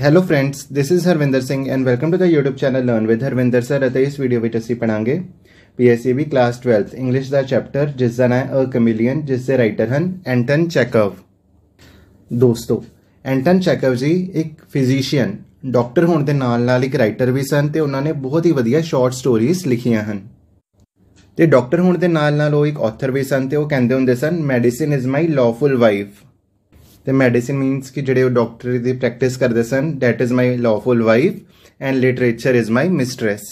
Hello friends this is Harvinder Singh and welcome to the YouTube channel learn with Harvinder sir ਅਤੇ ਇਸ video ਵਿੱਚ ਅਸੀਂ ਪੜਾਂਗੇ PSEB ਕਲਾਸ 12th ਇੰਗਲਿਸ਼ ਦਾ ਚੈਪਟਰ ਜਿਸ ਦਾ ਨਾਮ ਅ ਕੈਮਲੀਅਨ ਜਿਸ ਦੇ ਰਾਈਟਰ ਹਨ ਐਂਟਨ ਚੈਕਵ ਦੋਸਤੋ ਐਂਟਨ ਚੈਕਵ ਜੀ ਇੱਕ ਫਿਜ਼ੀਸ਼ੀਅਨ ਡਾਕਟਰ ਹੋਣ ਦੇ ਨਾਲ-ਨਾਲ ਇੱਕ ਰਾਈਟਰ ਵੀ ਸਨ ਤੇ ਉਹਨਾਂ ਨੇ ਬਹੁਤ ਹੀ ਵਧੀਆ ਸ਼ਾਰਟ ਸਟੋਰੀਜ਼ ਲਿਖੀਆਂ ਹਨ ਤੇ ਡਾਕਟਰ ਹੋਣ ਦੇ ਨਾਲ-ਨਾਲ ਉਹ ਇੱਕ ਆਥਰ ਵੀ ਸਨ ਤੇ ਉਹ ਕਹਿੰਦੇ ਹੁੰਦੇ ਸਨ medicine is my lawful wife ਤੇ ਮੈਡੀਸਿਨ ਮੀਨਸ ਕਿ ਜਿਹੜੇ ਉਹ ਡਾਕਟਰ ਦੀ ਪ੍ਰੈਕਟਿਸ ਕਰਦੇ ਸਨ that is my lawful wife and literature is my mistress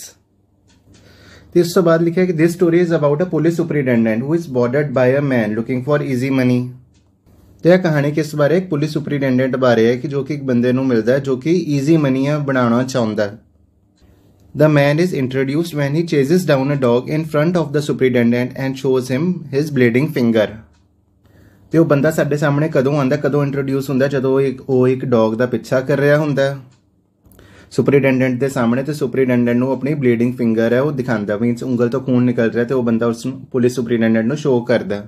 ਤੇ ਇਸ ਤੋਂ ਬਾਅਦ ਲਿਖਿਆ ਕਿ this story is about a police superintendent who is boarded by a man looking for easy money ਤੇ ਇਹ ਕਹਾਣੀ ਕਿਸ ਬਾਰੇ ਇੱਕ ਪੁਲਿਸ ਸੁਪਰੀਡੈਂਡੈਂਟ ਬਾਰੇ ਹੈ ਕਿ ਜੋ ਕਿ ਇੱਕ ਬੰਦੇ ਨੂੰ ਮਿਲਦਾ ਹੈ ਜੋ ਕਿ ਈਜ਼ੀ ਮਨੀਆ ਬਣਾਉਣਾ ਚਾਹੁੰਦਾ ਹੈ The man is introduced when he chases down a dog in front of the superintendent and shows him his bleeding finger. ਤੇ ਉਹ ਬੰਦਾ ਸਾਡੇ ਸਾਹਮਣੇ ਕਦੋਂ ਆਉਂਦਾ ਕਦੋਂ ਇੰਟਰੋਡਿਊਸ ਹੁੰਦਾ ਜਦੋਂ ਉਹ ਇੱਕ ਉਹ ਇੱਕ ਡੌਗ ਦਾ ਪਿੱਛਾ ਕਰ ਰਿਹਾ ਹੁੰਦਾ ਸੁਪਰਡੈਂਡੈਂਟ ਦੇ ਸਾਹਮਣੇ ਤੇ ਸੁਪਰਡੈਂਡੈਂਟ ਨੂੰ ਆਪਣੀ ਬਲੀਡਿੰਗ ਫਿੰਗਰ ਹੈ ਉਹ ਦਿਖਾਉਂਦਾ ਮੀਨਸ ਉਂਗਲ ਤੋਂ ਖੂਨ ਨਿਕਲ ਰਿਹਾ ਤੇ ਉਹ ਬੰਦਾ ਉਸ ਨੂੰ ਪੁਲਿਸ ਸੁਪਰਡੈਂਡੈਂਟ ਨੂੰ ਸ਼ੋਅ ਕਰਦਾ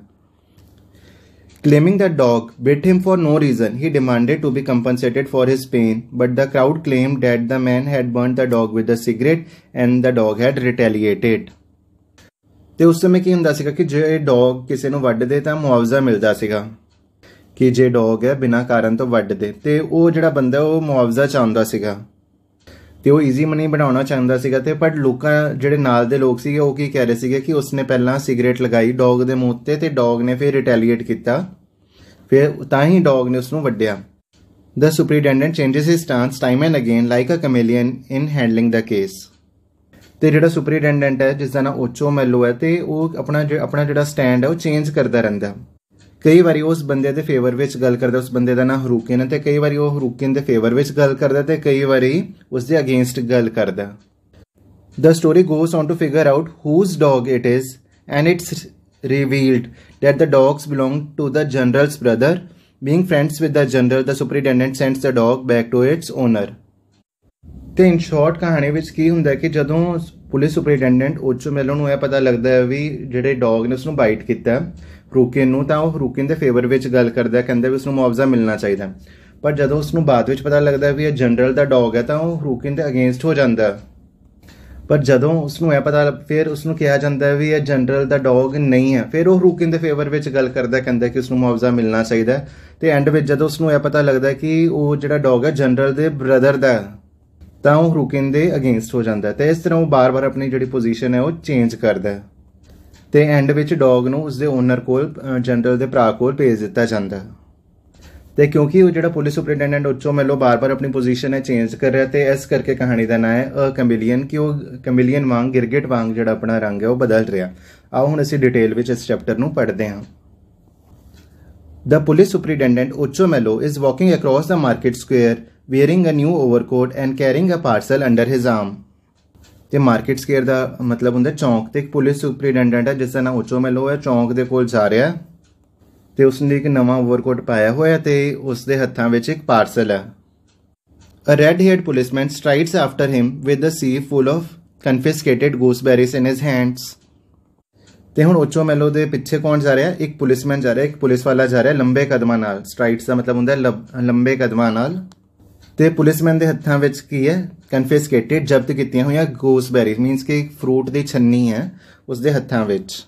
claiming the dog bit him for no reason he demanded to be compensated for his pain but the crowd claimed that the man had burned the dog with a cigarette and the dog had retaliated ਤੇ ਉਸ ਸਮੇਂ ਕੀ ਹੁੰਦਾ ਸੀਗਾ ਕਿ ਜੇ dog ਕਿਸੇ ਨੂੰ ਵੱਢਦੇ ਤਾਂ ਮੁਆਵਜ਼ਾ ਮਿਲਦਾ ਸੀਗਾ ਕਿ ਜੇ ਡੌਗ ਹੈ ਬਿਨਾਂ ਕਾਰਨ ਤੋਂ ਵੱਢਦੇ ਤੇ ਉਹ ਜਿਹੜਾ ਬੰਦਾ ਉਹ ਮੁਆਵਜ਼ਾ ਚਾਹੁੰਦਾ ਸੀਗਾ ਤੇ ਉਹ ਈਜ਼ੀ ਮਨੀ ਬਣਾਉਣਾ ਚਾਹੁੰਦਾ ਸੀਗਾ ਤੇ ਪਰ ਲੋਕਾਂ ਜਿਹੜੇ ਨਾਲ ਦੇ ਲੋਕ ਸੀਗੇ ਉਹ ਕੀ ਕਹਿ ਰਹੇ ਸੀਗੇ ਕਿ ਉਸਨੇ ਪਹਿਲਾਂ ਸਿਗਰਟ ਲਗਾਈ ਡੌਗ ਦੇ ਮੂੰਹ ਤੇ ਤੇ ਡੌਗ ਨੇ ਫਿਰ ਰਿਟੈਲੀਏਟ ਕੀਤਾ ਫਿਰ ਤਾਂ ਹੀ ਡੌਗ ਨੇ ਉਸ ਨੂੰ ਵੱਢਿਆ the superintendent changes his stance time and again like a chameleon in handling the case ਤੇ ਜਿਹੜਾ ਸੁਪਰੀਟੈਂਡੈਂਟ ਹੈ ਜਿਸ ਦਾ ਨਾਮ ਓਚੋ ਮੈਲੋ ਹੈ ਤੇ ਉਹ ਆਪਣਾ ਆਪਣਾ ਜਿਹੜਾ ਸਟੈਂਡ ਹੈ ਉਹ ਚੇਂਜ ਕਰਦਾ ਰਹਿੰਦਾ ਕਈ ਵਾਰੀ ਉਸ ਬੰਦੇ ਦੇ ਫੇਵਰ ਵਿੱਚ ਗੱਲ ਕਰਦਾ ਉਸ ਬੰਦੇ ਦਾ ਨਾਮ ਹਰੂਕਿਨ ਹੈ ਤੇ ਕਈ ਵਾਰੀ ਉਹ ਹਰੂਕਿਨ ਦੇ ਫੇਵਰ ਵਿੱਚ ਗੱਲ ਕਰਦਾ ਤੇ ਕਈ ਵਾਰੀ ਉਸ ਦੇ ਅਗੇਂਸਟ ਗੱਲ ਕਰਦਾ The story goes on to figure out whose dog it is, and it's revealed that the dogs belong to the general's brother. Being friends with the general, the superintendent sends the dog back to its owner. ਤੇ ਇਨ short ਕਹਾਣੀ ਵਿੱਚ ਕੀ ਹੁੰਦਾ ਕਿ ਜਦੋਂ police ਸੁਪਰਡੈਂਡੈਂਟ ਓਚੋ ਮੈਲੋ ਨੂੰ ਇਹ ਪਤਾ ਲੱਗਦਾ ਹੈ ਵੀ ਜਿਹੜੇ ਡੌਗ ਨੇ ਉਸ ਨੂੰ ਬਾਈਟ ਕੀਤਾ ਰੂਕੇ ਨੂੰ ਤਾਂ ਉਹ ਰੂਕੇ ਦੇ ਫੇਵਰ ਵਿੱਚ ਗੱਲ ਕਰਦਾ ਹੈ ਕਹਿੰਦਾ ਵੀ ਉਸ ਨੂੰ ਮੁਆਵਜ਼ਾ ਮਿਲਣਾ ਚਾਹੀਦਾ ਪਰ ਜਦੋਂ ਉਸ ਨੂੰ ਬਾਅਦ ਵਿੱਚ ਪਤਾ ਲੱਗਦਾ ਹੈ ਵੀ ਇਹ ਜਨਰਲ ਦਾ ਡੌਗ ਹੈ ਤਾਂ ਉਹ ਰੂਕੇ ਦੇ ਅਗੇਂਸਟ ਹੋ ਜਾਂਦਾ ਪਰ ਜਦੋਂ ਉਸ ਨੂੰ ਇਹ ਪਤਾ ਫਿਰ ਉਸ ਨੂੰ ਕਿਹਾ ਜਾਂਦਾ ਹੈ ਵੀ ਇਹ ਜਨਰਲ ਦਾ ਡੌਗ ਨਹੀਂ ਹੈ ਫਿਰ ਉਹ ਰੂਕੇ ਦੇ ਫੇਵਰ ਵਿੱਚ ਗੱਲ ਕਰਦਾ ਕਹਿੰਦਾ ਕਿ ਉਸ ਨੂੰ ਮੁਆਵਜ਼ਾ ਮਿਲਣਾ ਚਾਹੀਦਾ ਤੇ ਐਂਡ ਵਿੱਚ ਜਦੋਂ ਉਸ ਨੂੰ ਇਹ ਪਤਾ ਲੱਗਦਾ ਹੈ ਕਿ ਉਹ ਜਿਹੜਾ ਡੌਗ ਹੈ ਜਨਰਲ ਦੇ ਬ੍ਰਦਰ ਦਾ ਹੈ ਤਾਂ ਉਹ ਰੁਕਿਨ ਦੇ ਅਗੇਂਸਟ ਹੋ ਜਾਂਦਾ ਤੇ ਇਸ ਤਰ੍ਹਾਂ ਉਹ ਬਾਰ-ਬਾਰ ਆਪਣੀ ਜਿਹੜੀ ਪੋਜੀਸ਼ਨ ਹੈ ਉਹ ਚੇਂਜ ਕਰਦਾ ਹੈ ਤੇ ਐਂਡ ਵਿੱਚ ਡੌਗ ਨੂੰ ਉਸਦੇ ਓਨਰ ਕੋਲ ਜਨਰਲ ਦੇ ਭਰਾ ਕੋਲ ਭੇਜ ਦਿੱਤਾ ਜਾਂਦਾ ਤੇ ਕਿਉਂਕਿ ਉਹ ਜਿਹੜਾ ਪੁਲਿਸ ਸੁਪਰਡੈਂਟ ਉੱਚੋ ਮੈਲੋ ਬਾਰ-ਬਾਰ ਆਪਣੀ ਪੋਜੀਸ਼ਨ ਹੈ ਚੇਂਜ ਕਰ ਰਿਹਾ ਤੇ ਇਸ ਕਰਕੇ ਕਹਾਣੀ ਦਾ ਨਾਮ ਹੈ ਅ ਕੈਮਿਲੀਅਨ ਕਿ ਉਹ ਕੈਮਿਲੀਅਨ ਵਾਂਗ ਗਿਰਗਿਟ ਵਾਂਗ ਜਿਹੜਾ ਆਪਣਾ ਰੰਗ ਹੈ ਉਹ ਬਦਲ ਰਿਹਾ ਆਓ ਹੁਣ ਅਸੀਂ ਡਿਟੇਲ ਵਿੱਚ ਇਸ ਚੈਪਟਰ ਨੂੰ ਪੜ੍ਹਦੇ ਹਾਂ the police superintendent Ochumelov is walking across the market square wearing a new overcoat and carrying a parcel under his arm ਤੇ ਮਾਰਕੀਟ ਸਕੇਅਰ ਦਾ ਮਤਲਬ ਹੁੰਦਾ ਚੌਂਕ ਤੇ ਇੱਕ ਪੁਲਿਸ ਸੁਪਰੀਡੈਂਡੈਂਟ ਹੈ ਜਿਸ ਦਾ ਨਾਮ ਉਚੋ ਮੈਲੋ ਹੈ ਚੌਂਕ ਦੇ ਕੋਲ ਜਾ ਰਿਹਾ ਤੇ ਉਸ ਨੇ ਇੱਕ ਨਵਾਂ ਓਵਰਕੋਟ ਪਾਇਆ ਹੋਇਆ ਤੇ ਉਸ ਦੇ ਹੱਥਾਂ ਵਿੱਚ ਇੱਕ ਪਾਰਸਲ ਹੈ a red haired policeman strides after him with a sieve full of confiscated gooseberries in his hands ਤੇ ਹੁਣ ਉਚੋ ਮੈਲੋ ਦੇ ਪਿੱਛੇ ਕੌਣ ਜਾ ਰਿਹਾ ਇੱਕ ਪੁਲਿਸਮੈਨ ਜਾ ਰਿਹਾ ਇੱਕ ਪੁਲਿਸ ਵਾਲਾ ਜਾ ਰਿਹਾ ਲੰਬੇ ਕਦਮਾਂ ਨਾਲ ਸਟ੍ਰਾਈਡਸ ਦਾ ਮਤਲਬ ਹੁੰਦਾ ਲੰਬੇ ਕਦਮਾਂ ਨਾਲ ਤੇ ਪੁਲਿਸਮੈਨ ਦੇ ਹੱਥਾਂ ਵਿੱਚ ਕੀ ਹੈ ਕਨਫਿਸਕੇਟਡ ਜ਼ਬਤ ਕੀਤੀਆਂ ਹੋਈਆਂ ਗੋਸਬੈਰੀ ਮੀਨਸ ਕਿ ਫਰੂਟ ਦੀ ਛੰਨੀ ਹੈ ਉਸ ਦੇ ਹੱਥਾਂ ਵਿੱਚ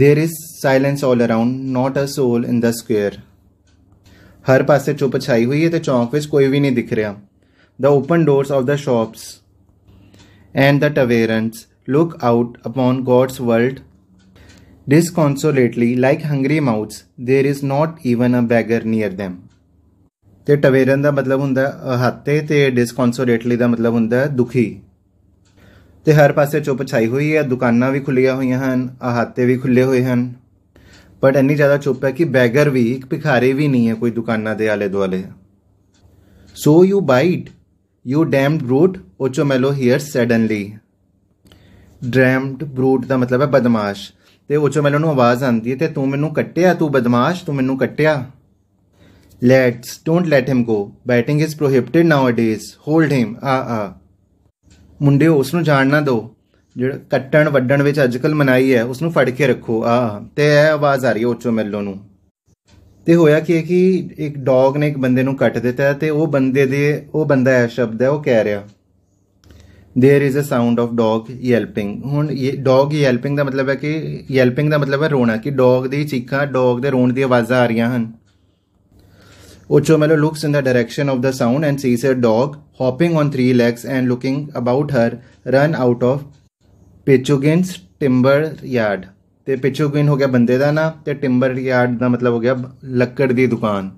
there is silence 올 around not a soul in the square ਹਰ ਪਾਸੇ ਚੁੱਪ ਛਾਈ ਹੋਈ ਹੈ ਤੇ ਚੌਂਕ ਵਿੱਚ ਕੋਈ ਵੀ ਨਹੀਂ ਦਿਖ ਰਿਹਾ the open doors of the shops and the taverns look out upon God's world disconsolately like hungry mouths. There is not even a beggar near them. ਤੇ ਟਵੇਰਨ ਦਾ ਮਤਲਬ ਹੁੰਦਾ ਹਾਤੇ ਤੇ ਡਿਸਕਨਸੋਰੇਟਲੀ ਦਾ ਮਤਲਬ ਹੁੰਦਾ ਦੁਖੀ ਤੇ ਹਰ ਪਾਸੇ ਚੁੱਪ ਛਾਈ ਹੋਈ ਹੈ ਦੁਕਾਨਾਂ ਵੀ ਖੁੱਲੀਆਂ ਹੋਈਆਂ ਹਨ ਆਹਾਤੇ ਵੀ ਖੁੱਲੇ ਹੋਏ ਹਨ ਬਟ ਇੰਨੀ ਜ਼ਿਆਦਾ ਚੁੱਪ ਹੈ ਕਿ ਬੈਗਰ ਵੀ ਇੱਕ ਭਿਖਾਰੀ ਵੀ ਨਹੀਂ ਹੈ ਕੋਈ ਦੁਕਾਨਾਂ ਦੇ ਆਲੇ ਦੁਆਲੇ so you bite you damned brute Ochumelov hears suddenly damned brute ਦਾ ਮਤਲਬ ਹੈ ਬਦਮਾਸ਼ ਤੇ ਉਚੋ ਮੈਲੋ ਨੂੰ ਆਵਾਜ਼ ਆਉਂਦੀ ਹੈ ਤੇ ਤੂੰ ਮੈਨੂੰ ਕੱਟਿਆ ਤੂੰ ਬਦਮਾਸ਼ ਤੂੰ ਮੈਨੂੰ ਕੱਟਿਆ Let's, don't let him go. Batting is prohibited nowadays. Hold him. Ah ah. ਮੁੰਡੇ ਉਸ ਨੂੰ ਜਾਣ ਨਾ ਦੋ ਜਿਹੜਾ ਕੱਟਣ ਵੱਡਣ ਵਿੱਚ ਅੱਜਕੱਲ ਮਨਾਈ ਹੈ ਉਸ ਨੂੰ ਫੜ ਕੇ ਰੱਖੋ ਆ ਤੇ ਇਹ ਆਵਾਜ਼ ਆ ਰਹੀ ਹੈ ਉੱਚੋ ਮੈਲੋ ਨੂੰ ਤੇ ਹੋਇਆ ਕੀ ਹੈ ਕਿ ਇੱਕ ਡੌਗ ਨੇ ਇੱਕ ਬੰਦੇ ਨੂੰ ਕੱਟ ਦਿੱਤਾ ਤੇ ਉਹ ਬੰਦੇ ਦੇ ਉਹ ਬੰਦਾ ਹੈ ਸ਼ਬਦ ਹੈ ਉਹ ਕਹਿ ਰਿਹਾ there is a sound of dog yelping ਹੁਣ ਇਹ ਡੌਗ ਯੈਲਪਿੰਗ ਦਾ ਮਤਲਬ ਹੈ ਕਿ ਯੈਲਪਿੰਗ ਦਾ ਮਤਲਬ ਹੈ ਰੋਣਾ ਕਿ ਡੌਗ ਦੀ ਚੀਕਾਂ ਡੌਗ ਦੇ ਰੋਣ ਦੀ ਆਵਾਜ਼ਾਂ ਆ ਰਹੀਆਂ ਹਨ Ochomelo looks in the direction of the sound and sees a dog hopping on three legs and looking about her run out of Pichugin's timber yard. ਤੇ ਪਿਚੂਗਿਨ ਹੋ ਗਿਆ ਬੰਦੇ ਦਾ ਨਾਮ ਤੇ ਟਿੰਬਰ ਯਾਰਡ ਦਾ ਮਤਲਬ ਹੋ ਗਿਆ ਲੱਕੜ ਦੀ ਦੁਕਾਨ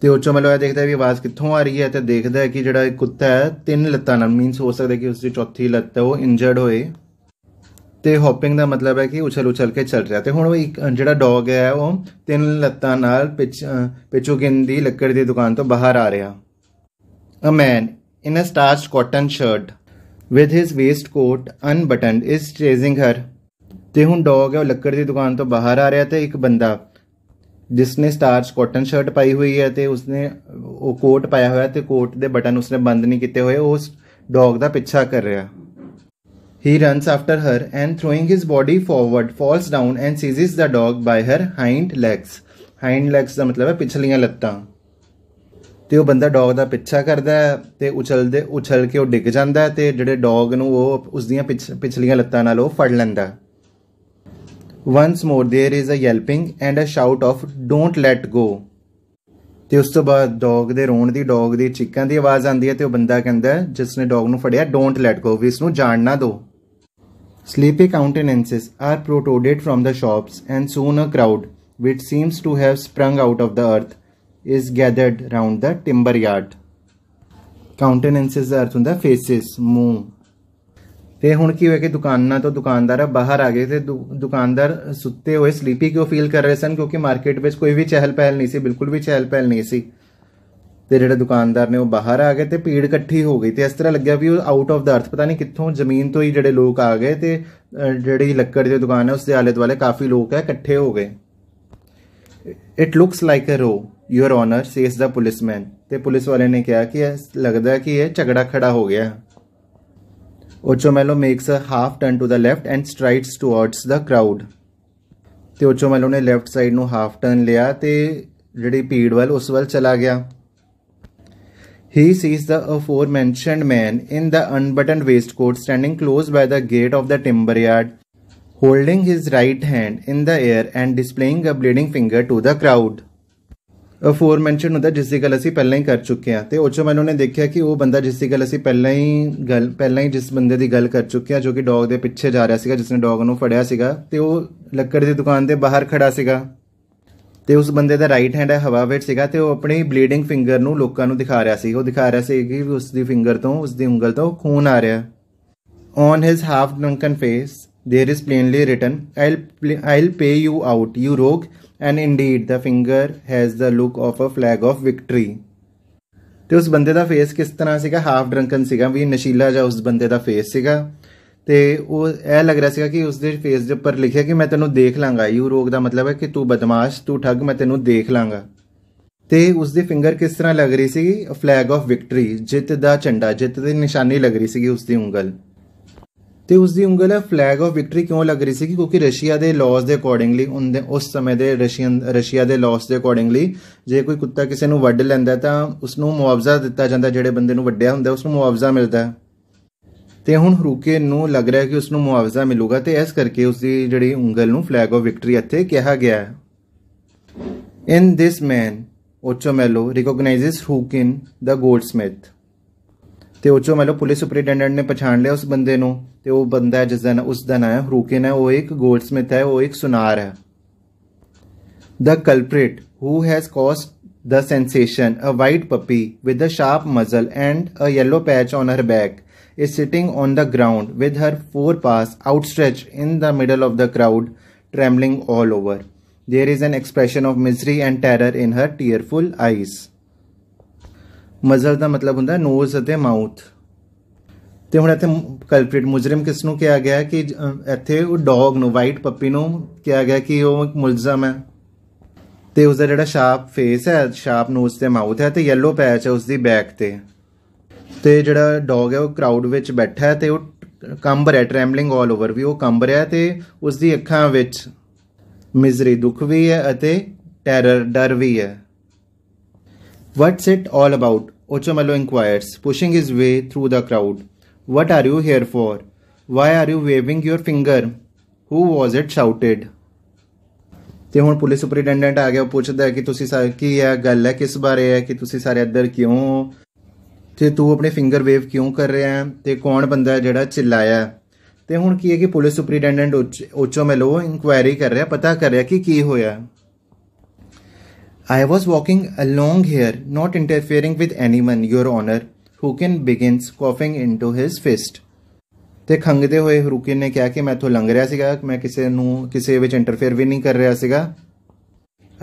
ਤੇ ਉਚੋਮੇਲੋ ਇਹ ਦੇਖਦਾ ਹੈ ਵੀ ਆਵਾਜ਼ ਕਿੱਥੋਂ ਆ ਰਹੀ ਹੈ ਤੇ ਦੇਖਦਾ ਹੈ ਕਿ ਜਿਹੜਾ ਕੁੱਤਾ ਹੈ ਤਿੰਨ ਲੱਤਾਂ ਨਾਲ ਮੀਨਸ ਹੋ ਸਕਦਾ ਕਿ ਉਸ ਦੀ ਚੌਥੀ ਲੱਤ ਹੈ ਉਹ ਇੰਜਰਡ ਹੋਏ ਤੇ ਹੌਪਿੰਗ ਦਾ ਮਤਲਬ ਹੈ ਕਿ ਉਛਲ ਉਛਲ ਕੇ ਚੱਲ ਰਿਹਾ ਤੇ ਹੁਣ ਉਹ ਇੱਕ ਜਿਹੜਾ ਡੌਗ ਹੈ ਉਹ ਤਿੰਨ ਲੱਤਾਂ ਨਾਲ ਪਿਛੋ ਗਿੰਦੀ ਲੱਕੜ ਦੀ ਦੁਕਾਨ ਤੋਂ ਬਾਹਰ ਆ ਰਿਹਾ a man in a starch cotton shirt with his waistcoat unbuttoned is chasing ਹਰ ਤੇ ਹੁਣ ਡੌਗ ਹੈ ਉਹ ਲੱਕੜ ਦੀ ਦੁਕਾਨ ਤੋਂ ਬਾਹਰ ਆ ਰਿਹਾ ਤੇ ਇੱਕ ਬੰਦਾ ਜਿਸ ਨੇ ਸਟਾਰਚ ਕਾਟਨ ਸ਼ਰਟ ਪਾਈ ਹੋਈ ਹੈ ਤੇ ਉਸਨੇ ਉਹ ਕੋਟ ਪਾਇਆ ਹੋਇਆ ਤੇ ਕੋਟ ਦੇ ਬਟਨ ਉਸਨੇ ਬੰਦ ਨਹੀਂ ਕੀਤੇ ਹੋਏ ਉਸ ਡੌਗ ਦਾ ਪਿੱਛਾ ਕਰ ਰਿਹਾ He runs after her and throwing his body forward falls down and seizes the dog by her hind legs. hind legs ਦਾ ਮਤਲਬ ਹੈ ਪਿਛਲੀਆਂ ਲੱਤਾਂ ਤੇ ਉਹ ਬੰਦਾ ਡੌਗ ਦਾ ਪਿੱਛਾ ਕਰਦਾ ਹੈ ਤੇ ਉਛਲਦੇ ਉਛਲ ਕੇ ਉਹ ਡਿੱਗ ਜਾਂਦਾ ਹੈ ਤੇ ਜਿਹੜੇ ਡੌਗ ਨੂੰ ਉਹ ਉਸ ਦੀਆਂ ਪਿਛਲੀਆਂ ਲੱਤਾਂ ਨਾਲ ਉਹ ਫੜ ਲੈਂਦਾ Once more there is a yelping and a shout of don't let go. ਤੇ ਉਸ ਤੋਂ ਬਾਅਦ ਡੌਗ ਦੇ ਰੋਣ ਦੀ ਡੌਗ ਦੀ ਚੀਕਾਂ ਦੀ ਆਵਾਜ਼ ਆਉਂਦੀ ਹੈ ਤੇ ਉਹ ਬੰਦਾ ਕਹਿੰਦਾ ਜਿਸ ਨੇ ਡੌਗ ਨੂੰ ਫੜਿਆ ਡੋਨਟ ਲੈਟ ਗੋ ਵੀ ਇਸ ਨੂੰ ਜਾਣ ਨਾ ਦਿਓ Sleepy countenances are protruded from the shops, and soon a crowd, which seems to have sprung out of the earth, is gathered round the timber yard. Countenances are on the faces, मुंह ਤੇ ਹੁਣ ਕੀ ਹੋਇਆ ਕਿ ਦੁਕਾਨਾਂ ਤੋਂ ਦੁਕਾਨਦਾਰ ਬਾਹਰ ਆ ਗਏ ਤੇ ਦੁਕਾਨਦਾਰ ਸੁੱਤੇ ਹੋਏ ਸਲੀਪੀ ਕਿਉਂ ਫੀਲ ਕਰ ਰਹੇ ਸਨ ਕਿਉਂਕਿ ਮਾਰਕੀਟ ਵਿੱਚ ਕੋਈ ਵੀ ਚਹਿਲ ਪਹਿਲ ਨਹੀਂ ਸੀ ਬਿਲਕੁਲ ਵੀ ਚਹਿਲ ਪਹਿਲ ਨਹੀਂ ਸੀ ਤੇ ਜਿਹੜੇ ਦੁਕਾਨਦਾਰ ਨੇ ਉਹ ਬਾਹਰ ਆ ਗਏ ਤੇ ਭੀੜ ਇਕੱਠੀ ਹੋ ਗਈ ਤੇ ਇਸ ਤਰ੍ਹਾਂ ਲੱਗਿਆ ਵੀ ਉਹ ਆਊਟ ਆਫ ਦਾ ਅਰਥ ਪਤਾ ਨਹੀਂ ਕਿੱਥੋਂ ਜ਼ਮੀਨ ਤੋਂ ਹੀ ਜਿਹੜੇ ਲੋਕ ਆ ਗਏ ਤੇ ਜਿਹੜੀ ਲੱਕੜ ਦੀ ਦੁਕਾਨ ਹੈ ਉਸ ਦੇ ਆਲੇ ਦੁਆਲੇ ਕਾਫੀ ਲੋਕ ਹੈ ਇਕੱਠੇ ਹੋ ਗਏ it looks like a row your honour says the policeman ਤੇ ਪੁਲਿਸ ਵਾਲੇ ਨੇ ਕਿਹਾ ਕਿ ਲੱਗਦਾ ਕਿ ਇਹ ਝਗੜਾ ਖੜਾ ਹੋ ਗਿਆ Ochumelov makes a half turn to the left and strides towards the crowd ਤੇ ਮੈਲੋ ਨੇ ਲੈਫਟ ਸਾਈਡ ਨੂੰ ਹਾਫ ਟਰਨ ਲਿਆ ਤੇ ਜਿਹੜੀ ਭੀੜ ਵੱਲ ਉਸ ਵੱਲ ਚਲਾ ਗਿਆ He sees the aforementioned man in the unbuttoned waistcoat standing close by the gate of the timber yard, holding his right hand in the air and displaying a bleeding finger to the crowd. aforementioned ਹੁੰਦਾ ਜਿਸ ਦੀ ਗੱਲ ਅਸੀਂ ਪਹਿਲਾਂ ਹੀ ਕਰ ਚੁੱਕੇ ਹਾਂ ਤੇ ਉਹ ਚੋਂ ਮੈਨੂੰ ਨੇ ਦੇਖਿਆ ਕਿ ਉਹ ਬੰਦਾ ਜਿਸ ਦੀ ਗੱਲ ਅਸੀਂ ਪਹਿਲਾਂ ਹੀ ਗੱਲ ਪਹਿਲਾਂ ਹੀ ਜਿਸ ਬੰਦੇ ਦੀ ਗੱਲ ਕਰ ਚੁੱਕੇ ਹਾਂ ਜੋ ਕਿ ਡੌਗ ਦੇ ਪਿੱਛੇ ਜਾ ਰਿਹਾ ਸੀਗਾ ਜਿਸ ਨੇ ਡੌਗ ਨੂੰ ਫੜਿਆ ਸੀਗਾ ਤੇ ਉਹ ਲੱਕੜ ਦੀ ਦੁਕਾਨ ਦੇ ਬਾਹਰ ਖੜਾ ਸੀਗਾ ਤੇ ਉਸ ਬੰਦੇ ਦਾ ਰਾਈਟ ਹੈਂਡ ਹੈ ਹਵਾ ਵਿੱਚ ਸੀਗਾ ਤੇ ਉਹ ਆਪਣੀ ਬਲੀਡਿੰਗ ਫਿੰਗਰ ਨੂੰ ਲੋਕਾਂ ਨੂੰ ਦਿਖਾ ਰਿਹਾ ਸੀ ਉਹ ਦਿਖਾ ਰਿਹਾ ਸੀ ਕਿ ਉਸ ਦੀ ਫਿੰਗਰ ਤੋਂ ਉਸ ਦੀ ਉਂਗਲ ਤੋਂ ਖੂਨ ਆ ਰਿਹਾ on his half drunken face there is plainly written i'll I will pay you out you rogue and indeed the finger has the look of a flag of victory ਤੇ ਉਸ ਬੰਦੇ ਦਾ ਫੇਸ ਕਿਸ ਤਰ੍ਹਾਂ ਸੀਗਾ ਹਾਫ ਡਰੰਕਨ ਸੀਗਾ ਵੀ ਨਸ਼ੀਲਾ ਜਿਹਾ ਉਸ ਬੰਦੇ ਦਾ ਫੇਸ ਸੀਗਾ ਤੇ ਉਹ ਇਹ ਲੱਗ ਰਿਹਾ ਸੀਗਾ ਕਿ ਉਸ ਦੇ ਫੇਸ ਦੇ ਉੱਪਰ ਲਿਖਿਆ ਕਿ ਮੈਂ ਤੈਨੂੰ ਦੇਖ ਲਾਂਗਾ ਯੂ ਰੋਗ ਦਾ ਮਤਲਬ ਹੈ ਕਿ ਤੂੰ ਬਦਮਾਸ਼ ਤੂੰ ਠੱਗ ਮੈਂ ਤੈਨੂੰ ਦੇਖ ਲਾਂਗਾ ਤੇ ਉਸ ਦੀ ਫਿੰਗਰ ਕਿਸ ਤਰ੍ਹਾਂ ਲੱਗ ਰਹੀ ਸੀ ਫਲੈਗ ਆਫ ਵਿਕਟਰੀ ਜਿੱਤ ਦਾ ਝੰਡਾ ਜਿੱਤ ਦੀ ਨਿਸ਼ਾਨੀ ਲੱਗ ਰਹੀ ਸੀ ਉਸ ਦੀ ਉਂਗਲ ਤੇ ਉਸ ਦੀ ਉਂਗਲ ਫਲੈਗ ਆਫ ਵਿਕਟਰੀ ਕਿਉਂ ਲੱਗ ਰਹੀ ਸੀ ਕਿਉਂਕਿ ਰਸ਼ੀਆ ਦੇ ਲਾਜ਼ ਦੇ ਅਕੋਰਡਿੰਗਲੀ ਉਹਦੇ ਉਸ ਸਮੇਂ ਦੇ ਰਸ਼ੀਅਨ ਰਸ਼ੀਆ ਦੇ ਲਾਜ਼ ਦੇ ਅਕੋਰਡਿੰਗਲੀ ਜੇ ਕੋਈ ਕੁੱਤਾ ਕਿਸੇ ਨੂੰ ਵੱਢ ਲੈਂਦਾ ਤਾਂ ਉਸ ਨੂੰ ਮੁਆਵਜ਼ਾ ਦਿੱਤਾ ਜਾਂਦਾ ਜਿਹੜੇ ਬੰਦੇ ਨੂੰ ਵੱਢਿਆ ਹੁੰਦਾ ਉਸ ਨੂੰ ਮੁਆਵਜ਼ਾ ਮਿਲਦਾ ਤੇ ਹੁਣ ਹਰੂਕੇ ਨੂੰ ਲੱਗ ਰਿਹਾ ਕਿ ਉਸ ਨੂੰ ਮੁਆਵਜ਼ਾ ਮਿਲੂਗਾ ਤੇ ਇਸ ਕਰਕੇ ਉਸ ਦੀ ਜਿਹੜੀ ਉਂਗਲ ਨੂੰ ਫਲੈਗ ਆਫ ਵਿਕਟਰੀ ਇੱਥੇ ਕਿਹਾ ਗਿਆ ਹੈ ਇਨ ਥਿਸ ਮੈਨ ਓਚੋਮੈਲੋ ਰਿਕੋਗਨਾਈਜ਼ਸ ਹੂਕਿਨ ਦਾ ਗੋਲਡਸਮਿਥ ਤੇ ਓਚੋਮੈਲੋ ਪੁਲਿਸ ਸੁਪਰਡੈਂਟ ਨੇ ਪਛਾਣ ਲਿਆ ਉਸ ਬੰਦੇ ਨੂੰ ਤੇ ਉਹ ਬੰਦਾ ਜਿਸ ਦਾ ਉਸ ਦਾ ਨਾਮ ਹਰੂਕਿਨ ਹੈ ਉਹ ਇੱਕ ਗੋਲਡਸਮਿਥ ਹੈ ਉਹ ਇੱਕ ਸੁਨਾਰ ਹੈ the culprit who has caused the sensation a white puppy with a sharp muzzle and a yellow patch on her back is sitting on the ground with her paws outstretched in the middle of the crowd, trembling all over. There is an expression of misery and terror in her tearful eyes. Muzzle ਦਾ ਮਤਲਬ ਹੁੰਦਾ knows ਅਤੇ mouth ਤੇ ਹੁਣ ਇੱਥੇ ਕਲਪਰੇਟ ਮੁਜਰਮ ਕਿਸ ਨੂੰ ਕਿਹਾ ਗਿਆ ਕਿ ਇੱਥੇ ਉਹ ਡੌਗ ਨੂੰ ਵਾਈਟ ਪੱਪੀ ਨੂੰ ਕਿਹਾ ਗਿਆ ਕਿ ਉਹ ਮੁਲਜ਼ਮ ਹੈ ਤੇ ਉਸ ਦਾ ਜਿਹੜਾ ਸ਼ਾਰਪ ਫੇਸ ਹੈ ਸ਼ਾਰਪ ਨੋਜ਼ ਤੇ ਮਾਊਥ ਹੈ ਤੇ yellow ਪੈਚ ਹੈ ਉਸ ਦੀ ਬੈਕ ਤੇ ਤੇ ਜਿਹੜਾ ਡੌਗ ਹੈ ਉਹ ਕਰਾਊਡ ਵਿੱਚ ਬੈਠਾ ਹੈ ਤੇ ਉਹ ਕੰਬ ਰਿਹਾ ਟ੍ਰੈਮਲਿੰਗ ਆਲ ਓਵਰ ਵੀ ਉਹ ਕੰਬ ਰਿਹਾ ਤੇ ਉਸ ਦੀ ਅੱਖਾਂ ਵਿੱਚ ਮਿਜ਼ਰੀ ਦੁੱਖ ਵੀ ਹੈ ਅਤੇ ਟੈਰਰ ਡਰ ਵੀ ਹੈ what's it all about Ochumelov inquires pushing his way through the crowd what are you here for why are you waving your finger who was it shouted ਤੇ ਹੁਣ ਪੁਲਿਸ ਸੁਪਰਡੈਂਡੈਂਟ ਆ ਗਿਆ ਪੁੱਛਦਾ ਹੈ ਕਿ ਤੁਸੀਂ ਸਾਰੇ ਕੀ ਹੈ ਗੱਲ ਹੈ ਕਿਸ ਬਾਰੇ ਹੈ ਕਿ ਤੁਸੀਂ ਸਾਰੇ ਇੱਧਰ ਕਿਉਂ ਹੋ ਤੇ ਤੂੰ ਆਪਣੇ ਫਿੰਗਰ ਵੇਵ ਕਿਉਂ ਕਰ ਰਿਹਾ ਹੈ ਤੇ ਕੌਣ ਬੰਦਾ ਹੈ ਜਿਹੜਾ ਚਿਲਾਇਆ ਤੇ ਹੁਣ ਕੀ ਹੈ ਕਿ ਪੁਲਿਸ ਸੁਪਰੀਡੈਂਡੈਂਟ ਓਚੋ ਮੈਲੋ ਇਨਕੁਆਇਰੀ ਕਰ ਰਿਹਾ ਪਤਾ ਕਰ ਰਿਹਾ ਕਿ ਕੀ ਹੋਇਆ I was walking along here not interfering with anyone your honour Khryukin begins coughing into his fist ਤੇ ਖੰਗਦੇ ਹੋਏ ਹਰੂਕਿਨ ਨੇ ਕਿਹਾ ਕਿ ਮੈਂ ਤੋਂ ਲੰਘ ਰਿਹਾ ਸੀਗਾ ਮੈਂ ਕਿਸੇ ਨੂੰ ਕਿਸੇ ਵਿੱਚ ਇੰਟਰਫੇਅਰ ਵੀ ਨਹੀਂ ਕਰ ਰਿਹਾ ਸੀਗਾ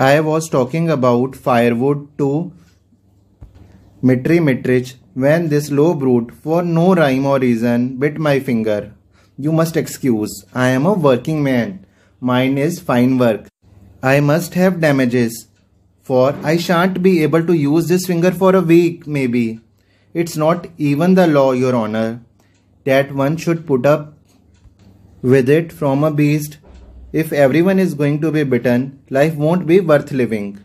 I was talking about firewood to Mitri Mitrich, when this low brute, for no rhyme or reason, bit my finger. You must excuse, I am a working man. Mine is fine work. I must have damages, for I shan't be able to use this finger for a week, maybe. It's not even the law, your honor, that one should put up with it from a beast. If everyone is going to be bitten, life won't be worth living.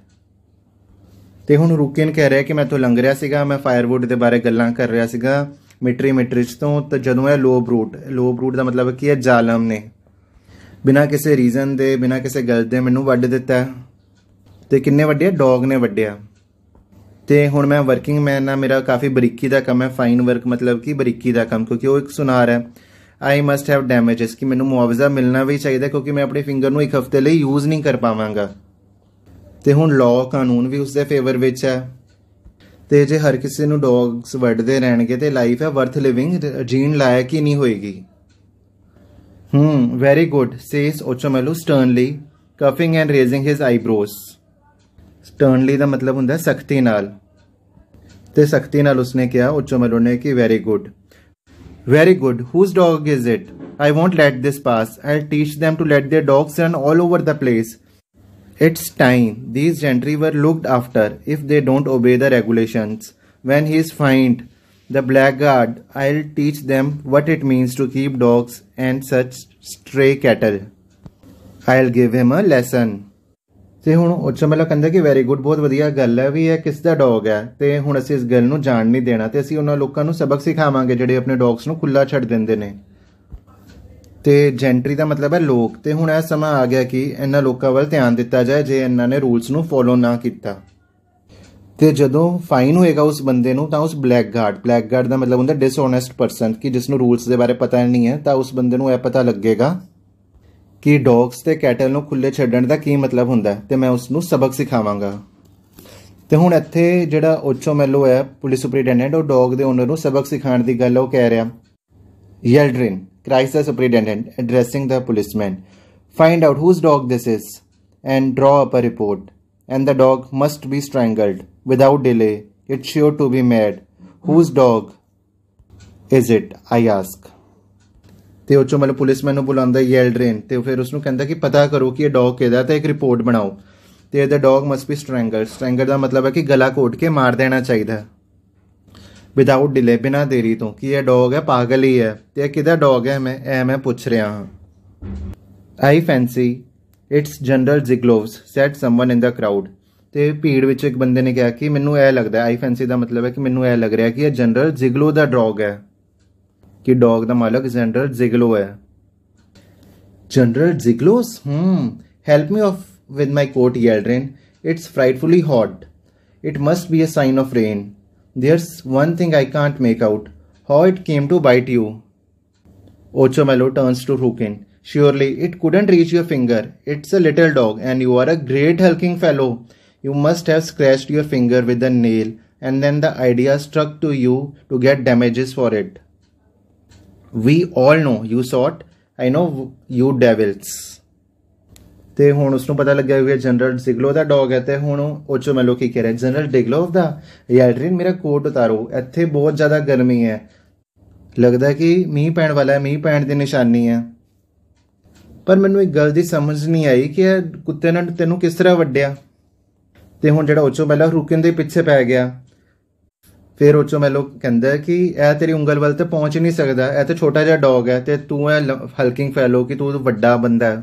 ਤੇ ਹੁਣ ਰੁਕੇਨ ਕਹਿ ਰਿਹਾ ਕਿ ਮੈਂ ਤੋਂ ਲੰਘ ਰਿਹਾ ਸੀਗਾ ਮੈਂ ਫਾਇਰਵੁੱਡ ਦੇ ਬਾਰੇ ਗੱਲਾਂ ਕਰ ਰਿਹਾ ਸੀਗਾ ਮਿਟਰੀ ਮਿਟਰੀਚ ਤੋਂ ਤੇ ਜਦੋਂ ਇਹ ਲੋ ਬਰੂਟ ਲੋ ਬਰੂਟ ਦਾ ਮਤਲਬ ਕੀ ਹੈ ਜ਼ਾਲਮ ਨੇ ਬਿਨਾਂ ਕਿਸੇ ਰੀਜ਼ਨ ਦੇ ਬਿਨਾਂ ਕਿਸੇ ਗੱਲ ਦੇ ਮੈਨੂੰ ਵੱਢ ਦਿੱਤਾ ਤੇ ਕਿੰਨੇ ਵੱਡੇ ਡੌਗ ਨੇ ਵੱਡਿਆ ਤੇ ਹੁਣ ਮੈਂ ਵਰਕਿੰਗ ਮੈਨ ਆ ਮੇਰਾ ਕਾਫੀ ਬਰੀਕੀ ਦਾ ਕੰਮ ਹੈ ਫਾਈਨ ਵਰਕ ਮਤਲਬ ਕਿ ਬਰੀਕੀ ਦਾ ਕੰਮ ਕਿਉਂਕਿ ਉਹ ਇੱਕ ਸੁਨਾਰ ਹੈ ਆਈ ਮਸਟ ਹੈਵ ਡੈਮੇਜਸ ਕਿ ਮੈਨੂੰ ਮੁਆਵਜ਼ਾ ਮਿਲਣਾ ਵੀ ਚਾਹੀਦਾ ਕਿਉਂਕਿ ਮੈਂ ਆਪਣੀ ਫਿੰਗਰ ਨੂੰ ਇੱਕ ਹਫਤੇ ਲਈ ਯੂਜ਼ ਨਹੀਂ ਕਰ ਪਾਵਾਂਗਾ ਤੇ ਹੁਣ ਲਾਅ ਕਾਨੂੰਨ ਵੀ ਉਸਦੇ ਫੇਵਰ ਵਿੱਚ ਹੈ ਤੇ ਜੇ ਹਰ ਕਿਸੇ ਨੂੰ ਡੌਗਸ ਵੱਢਦੇ ਰਹਿਣਗੇ ਤੇ ਲਾਈਫ ਹੈ ਵਰਥ ਲਿਵਿੰਗ ਜੀਣ ਲਾਇਕ ਹੀ ਨਹੀਂ ਹੋਏਗੀ hmm very good says Ochumelov sternly coughing and raising his eyebrows sternly ਦਾ ਮਤਲਬ ਹੁੰਦਾ ਸਖਤੀ ਨਾਲ ਤੇ ਸਖਤੀ ਨਾਲ ਉਸਨੇ ਕਿਹਾ ਓਚੋਮੈਲੂ ਨੇ ਕਿ very good very good whose dog is it I won't let this pass I teach them to let their dogs run all over the place It's time these gentry were looked after if they don't obey the regulations. When he's fined, the blackguard, I'll teach them what it means to keep dogs and such stray cattle. I'll give him a lesson. ਤੇ ਹੁਣ ਉਚਮਲਾ ਕਹਿੰਦਾ ਕਿ very good ਬਹੁਤ ਵਧੀਆ ਗੱਲ ਹੈ ਵੀ ਇਹ ਕਿਸ ਦਾ ਡੌਗ ਹੈ ਤੇ ਹੁਣ ਅਸੀਂ ਇਸ ਗੱਲ ਨੂੰ ਜਾਣ ਨਹੀਂ ਦੇਣਾ ਤੇ ਅਸੀਂ ਉਹਨਾਂ ਲੋਕਾਂ ਨੂੰ ਸਬਕ ਸਿਖਾਵਾਂਗੇ ਜਿਹੜੇ ਆਪਣੇ ਡੌਗਸ ਨੂੰ ਖੁੱਲਾ ਛੱਡ ਦਿੰਦੇ ਨੇ ਤੇ ਜੈਂਟਰੀ ਦਾ ਮਤਲਬ ਹੈ ਲੋਕ ਤੇ ਹੁਣ ਇਹ ਸਮਾਂ ਆ ਗਿਆ ਕਿ ਇਹਨਾਂ ਲੋਕਾਂ ਵੱਲ ਧਿਆਨ ਦਿੱਤਾ ਜਾਏ ਜੇ ਇਹਨਾਂ ਨੇ ਰੂਲਸ ਨੂੰ ਫੋਲੋ ਨਾ ਕੀਤਾ ਤੇ ਜਦੋਂ ਫਾਈਨ ਹੋਏਗਾ ਉਸ ਬੰਦੇ ਨੂੰ ਤਾਂ ਉਸ ਬਲੈਕ ਗਾਰਡ ਬਲੈਕ ਗਾਰਡ ਦਾ ਮਤਲਬ ਹੁੰਦਾ ਡਿਸਓਨੈਸਟ ਪਰਸਨ ਕਿ ਜਿਸ ਨੂੰ ਰੂਲਸ ਦੇ ਬਾਰੇ ਪਤਾ ਨਹੀਂ ਹੈ ਤਾਂ ਉਸ ਬੰਦੇ ਨੂੰ ਇਹ ਪਤਾ ਲੱਗੇਗਾ ਕਿ ਡੌਗਸ ਤੇ ਕੈਟਲ ਨੂੰ ਖੁੱਲੇ ਛੱਡਣ ਦਾ ਕੀ ਮਤਲਬ ਹੁੰਦਾ ਤੇ ਮੈਂ ਉਸ ਨੂੰ ਸਬਕ ਸਿਖਾਵਾਂਗਾ ਤੇ ਹੁਣ ਇੱਥੇ ਜਿਹੜਾ ਉੱਚੋ ਮੈਲੋ ਹੈ ਪੁਲਿਸ ਸੁਪਰੀਡੈਂਟ ਉਹ ਡੌਗ ਦੇ ਓਨਰ ਨੂੰ ਸਬਕ ਸਿਖਾਉਣ ਦੀ ਗੱਲ ਉਹ ਕਹਿ ਰਿਹਾ ਯੈਲਡਰਿਨ cries the superintendent, addressing the policeman. Find out whose dog this is and draw up a report. And the dog must be strangled without delay. It's sure to be mad. Whose dog is it? I ask. ਤੇ ਉਹ ਚੋਂ ਮਤਲਬ policeman ਨੂੰ ਬੁਲਾਉਂਦਾ ਯੈਲ drain ਤੇ ਫਿਰ ਉਸ ਨੂੰ ਕਹਿੰਦਾ ਕਿ ਪਤਾ ਕਰੋ ਕਿ ਇਹ ਡੌਗ ਕਿਹਦਾ ਤੇ ਇੱਕ ਰਿਪੋਰਟ ਬਣਾਓ ਤੇ ਇਹਦਾ dog must be strangle strangle ਦਾ ਮਤਲਬ ਹੈ ਕਿ ਗਲਾ ਘੋਟ ਕੇ ਮਾਰ ਦੇਣਾ ਚਾਹੀਦਾ ਵਿਦਆਊਟ ਡਿਲੇ ਬਿਨਾ ਦੇਰੀ ਤੋਂ ਕਿ ਇਹ ਡੌਗ ਹੈ ਪਾਗਲ ਹੀ ਹੈ ਤੇ ਇਹ ਕਿਹਦਾ ਡੌਗ ਹੈ ਮੈਂ ਐ ਮੈਂ ਪੁੱਛ ਰਿਹਾ ਹਾਂ I fancy it's General Zhigalov's said someone in the crowd ਤੇ ਭੀੜ ਵਿੱਚ ਇੱਕ ਬੰਦੇ ਨੇ ਕਿਹਾ ਕਿ ਮੈਨੂੰ ਐ ਲੱਗਦਾ ਆਈ ਫੈਂਸੀ ਦਾ ਮਤਲਬ ਹੈ ਕਿ ਮੈਨੂੰ ਐ ਲੱਗ ਰਿਹਾ ਕਿ ਇਹ ਜਨਰਲ ਜ਼ਿਗਲੋ ਦਾ ਡੌਗ ਹੈ ਕਿ ਡੌਗ ਦਾ ਮਾਲਕ ਜਨਰਲ ਜ਼ਿਗਲੋ ਹੈ General Zhigalov's hmm help me off with my coat Yeldyrin it's frightfully hot it must be a sign of rain There's one thing I can't make out. How it came to bite you? Ochomelo turns to Rukin. Surely it couldn't reach your finger. It's a little dog and you are a great hulking fellow. You must have scratched your finger with a nail and then the idea struck to you to get damages for it. We all know you saw it. I know you devils. ਤੇ ਹੁਣ ਉਸ ਨੂੰ ਪਤਾ ਲੱਗਿਆ ਹੋਇਆ general ਡਿਗਲੋ ਦਾ dog ਹੈ ਤੇ ਹੁਣ ਉਹ ਚੋ ਮੈਨੂੰ ਕੀ ਕਹਿ ਰਿਹਾ ਜਨਰਲ ਡਿਗਲੋ ਦਾ ਯਾਲਡਰਿਨ ਮੇਰਾ ਕੋਟ ਉਤਾਰੋ ਇੱਥੇ ਬਹੁਤ ਜ਼ਿਆਦਾ ਗਰਮੀ ਹੈ ਲੱਗਦਾ ਕਿ ਮੀਂਹ ਪੈਣ ਵਾਲਾ ਹੈ ਮੀਂਹ ਪੈਣ ਦੀ ਨਿਸ਼ਾਨੀ ਹੈ ਪਰ ਮੈਨੂੰ ਇੱਕ ਗੱਲ ਦੀ ਸਮਝ ਨਹੀਂ ਆਈ ਕਿ ਇਹ ਕੁੱਤੇ ਨੇ ਤੈਨੂੰ ਕਿਸ ਤਰ੍ਹਾਂ ਵੱਡਿਆ ਤੇ ਹੁਣ ਜਿਹੜਾ ਉਚੋ ਮੈਲੋ ਰੁਕਣ ਦੇ ਪਿੱਛੇ ਪੈ ਗਿਆ ਫਿਰ ਉਚੋ ਮੈਲੋ ਕਹਿੰਦਾ ਕਿ ਇਹ ਤੇਰੀ ਉਂਗਲ ਵੱਲ ਤੇ ਪਹੁੰਚ ਨਹੀਂ ਸਕਦਾ ਇਹ ਤੇ ਛੋਟਾ ਜਿਹਾ ਡੌਗ ਹੈ ਤੇ ਤੂੰ ਹੈ ਹਲਕਿੰਗ ਫੈਲੋ ਕਿ ਤੂੰ ਵੱਡਾ ਬੰਦਾ ਹੈ